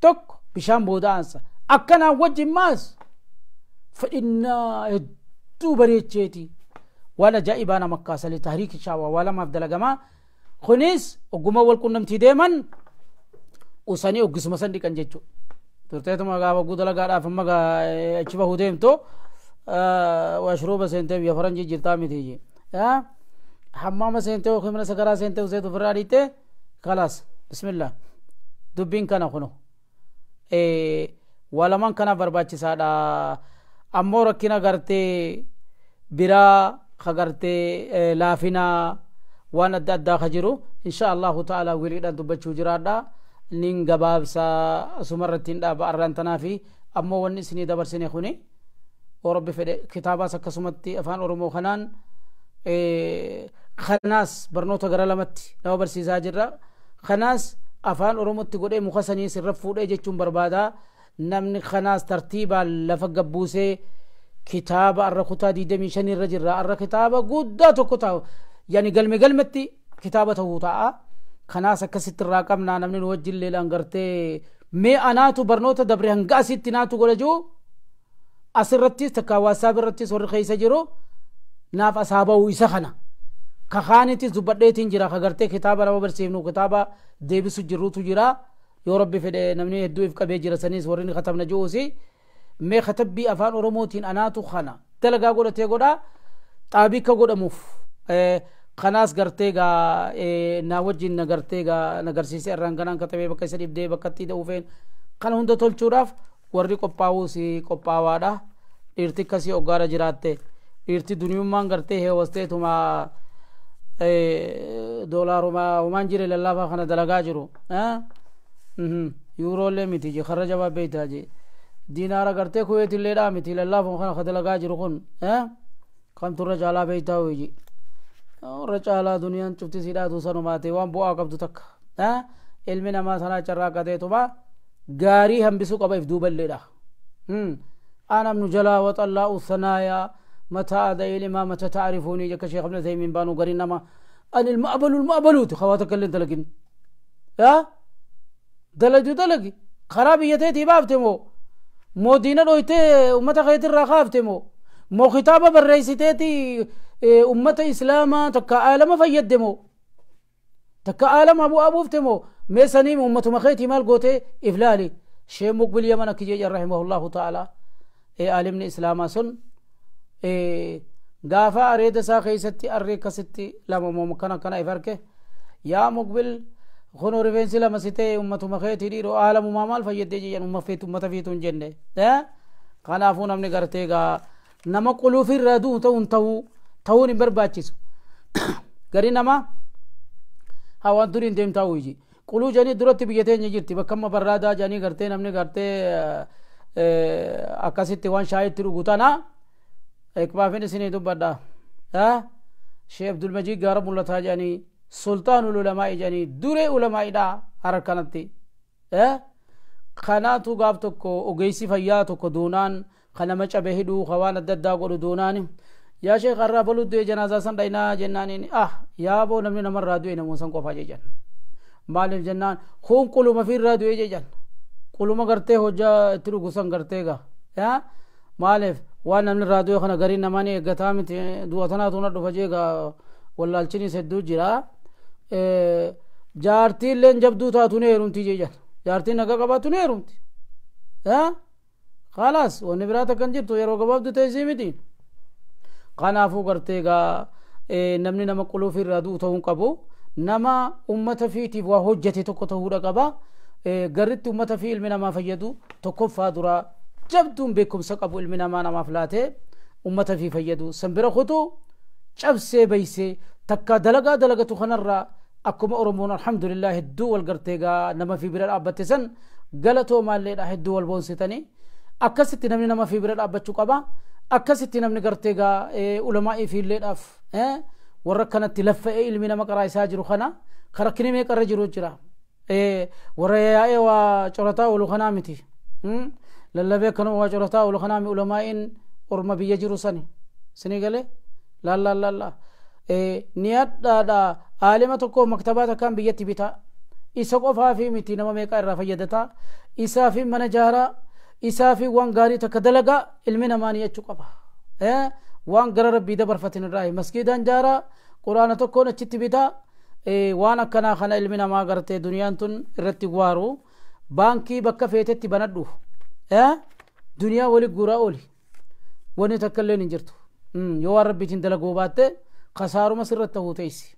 [SPEAKER 1] توك بشام بودا انسا اكنا وجه ماس fedhinnaa hedduu bareecheeti waan ajaa'ibaa nama kaasale tahriiki shaawaa waa lamaaf dalagamaa kunis ogguma wal qunnamtii deeman usanii oggisuma san dhiqan jechuudha turteetuma gaa wagguu dalagaadhaaf amma gaa achi bahuu deemtoo washruuba seentee biyya faranjii jirtaa mitiyyee hammaama seentee yookiin mana sagaraa seentee useetu ofirraa dhiittee kalaas bismillah dubbiin kana kunu walaman kana barbaachisaadha ammoo rakkina gartee biraa ka gartee laafinaa waan adda addaa ka jiru insha allahu ta'ala wiliidhaan dubbachuu jiraadha nin gabaabsaa asumarratti hin dhaaba arraan tanaa fi ammoo wanni isinii dabarsine kuni warabbi fedhe kitaabaas akkasumatti afaan oromoo kanaan kanaas barnoota gara lamatti nama barsiisaa jirra kanaas afaan oromotti godhee muka sanii sirra fuudhee jechuun barbaadaa namni kanaas tartiibaan lafa gabbuusee kitaaba arra kutaa diidamii shanii irra jirra arra kitaaba guddaa tokko taa'u yani galme galmetti kitaaba ta'uu taa'a kanaas akkasitti irraa qabnaa namni nu wajjin leelaan gartee mee anaatu barnoota dabre hanga asitti naatu godhajuu asirrattis takka waasaab irrattis warri keessa jiru naaf asaaba'u isa kana kakaanittis dubbadheetiin jira ka kitaaba nama barsiifnu kitaaba deebisu jirrutu jira. yoo rabbi fedhe namni hedduuf qabee jira saniis warri katabna ji'uusi mee katabbii afaan oromootiin anaatu kana dalagaa godhatee godha xaabikka godhamuuf kanaas gartee gaa naa wajjin na gartee gaa nagarsiise irraan kanaan katabee bakka isa dhibdee bakka itti da'uufeen kana hunda tolchuudhaaf warri qophaa'uus qophaawaadha dhiirti akkasii hoggaara jiraatte dhiirti duniyummaan gartee heewasteetuma doolaaruma homaan jire lallaafaa kana dalagaa jiru. يورو لي متي جي خرج ما بيتا جي دينار غرتي كويت لي دا متي الله فون خد لغا جي ركون ها كم تر جالا بيتا ويجي رجالا دنيا چفتي سيدا دوسن ماتي وان بو عقب تك ها علم نما سنا چرا كده توبا غاري هم بسو قبيف دوبل لي دا انا من جلا وطلع الثنايا متى ادعي لما متى تعرفوني جك شيخ ابن تيمين بانو غرينما ان المقبل المقبلوت خواتك اللي انت لكن ها دلجو دلقي خرابي يتيتي بافتمو مو دينا رويتي أمتا خيتي راخافتمو مو خطابة برئيستيتي إيه، أمة إسلاما تكا آلم فيدمو تكا آلم أبو أبوفتمو ميسانيم أمة مخيتي مال قوتي إفلالي شيخ مقبل يمن كجي رحمه الله تعالى إي عالمني إسلاما سن إي غافا أريد ساخي ستي أريكا ستي لما ممكن كان إفركه يا مقبل kun rifeensi lama sitee ummatuma keetii dhiiru aalamumaa maal fayyaddee jeyyan umma feetu ummata feetuun jenne kanaafuu namni gartee gaa nama quluufi irraa du'u ta'uun ta'uu ta'uun hin barbaachisu gari nama hawaan durii hin deemtaa uyiji quluu janii duratti biyya teenya jirti bakka amma barraadaa janii gartee namni gartee akkasitti waan shaayitti dhugu tana ekbaafin isinii dubbadha sheekh abdulmajid gaara mul'ataa janii سلطان العلماء جاني دور علماء دا أركانتي أه خانات غافتك وغيسي فياتك دونان خنما چبهدو خوان ددا قول دونان يا شيخ الرابل دو جنازة سن دينا جنانين آه يا بو نمن نمر رادو إن موسن قفا جيجان مالف جنان خون قلو مفير رادو جيجان قلو مغرته هو جا ترو غسن غرته غا ها إيه؟ مالف وان نمن رادو خنا غري نماني غتامت دوتنا تونا دفجيغا والله الچني سدو جرا jaartiilleen jabduu taatuun heerumti jechuudha jaartiin nagaa qabaattuun heerumti khalaas wanni biraata kan jirtu yeroo gabaabdu teessii miti kanaafuu gartee egaa namni nama quluuf irraa du'u ta'uu qabu nama ummata fiitiif waa hojjete tokko ta'uudha qaba garritti ummata fi ilmi namaa fayyadu tokkoffaa duraa jabduun beekumsa qabu ilmi namaa namaaf laatee ummata fi fayyadu san bira kutuu cabsee beeysee takka dalagaa dalagatu kanarraa akkuma oromoon alhamdulillah hedduu wal gartee gaa nama fi bira dhaabatte san galatoo maalleedha hedduu wal boonsitanii akkasitti namni nama fi bira dhaabbachuu qaba akkasitti namni gartee gaa ulamaa'ii fi illeedhaaf warra kanatti laffa'ee ilmi nama qaraa isaa jiru kana kan rakkini jiru jira warra yaa'ee waa corataa oolu kanaa miti lallabee akkanuma waa corataa oolu kanaa miti ulamaa'iin orma biyya jiru sani sinii galee laallaa aalima tokko maktabaa takkaan biyyatti bitaa isa qofaa fi miti nama meeqaa irraa fayyadataa isaa fi mana jaaraa isaa fi waan gaarii takka dalagaa ilmi namaa ni'achuu qaba waan gara rabbii dabarfatin irraa maskiidaan jaaraa quraana tokkoon achitti bitaa waan akkanaa kana ilmi namaa gartee duniyaan tun irratti waaru baankii bakka feetetti banadhu duniyaa wali guuraa ooli wanni takka illeen hin jirtu yoo waan rabbiitiin dalagoo baatte kasaaruma sirratti ta'uu teessi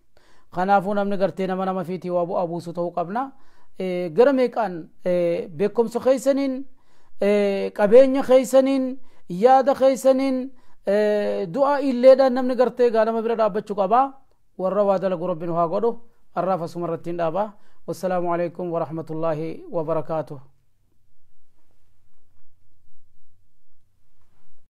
[SPEAKER 1] kanaafuu namni gartee nama nama fiitii waa bu'aa buusu ta'uu qabna gara meeqaan beekumsa keeysaniin qabeenya keeysaniin yaada keeysaniin du'a illeedhaan namni gartee gaa nama bira dhaabbachuu qaba warra waa dalagu rabbiin haa godhu arraaf asuma irratti dhaaba wassalaamu alaikum warahmatullaahi wabarakaatuh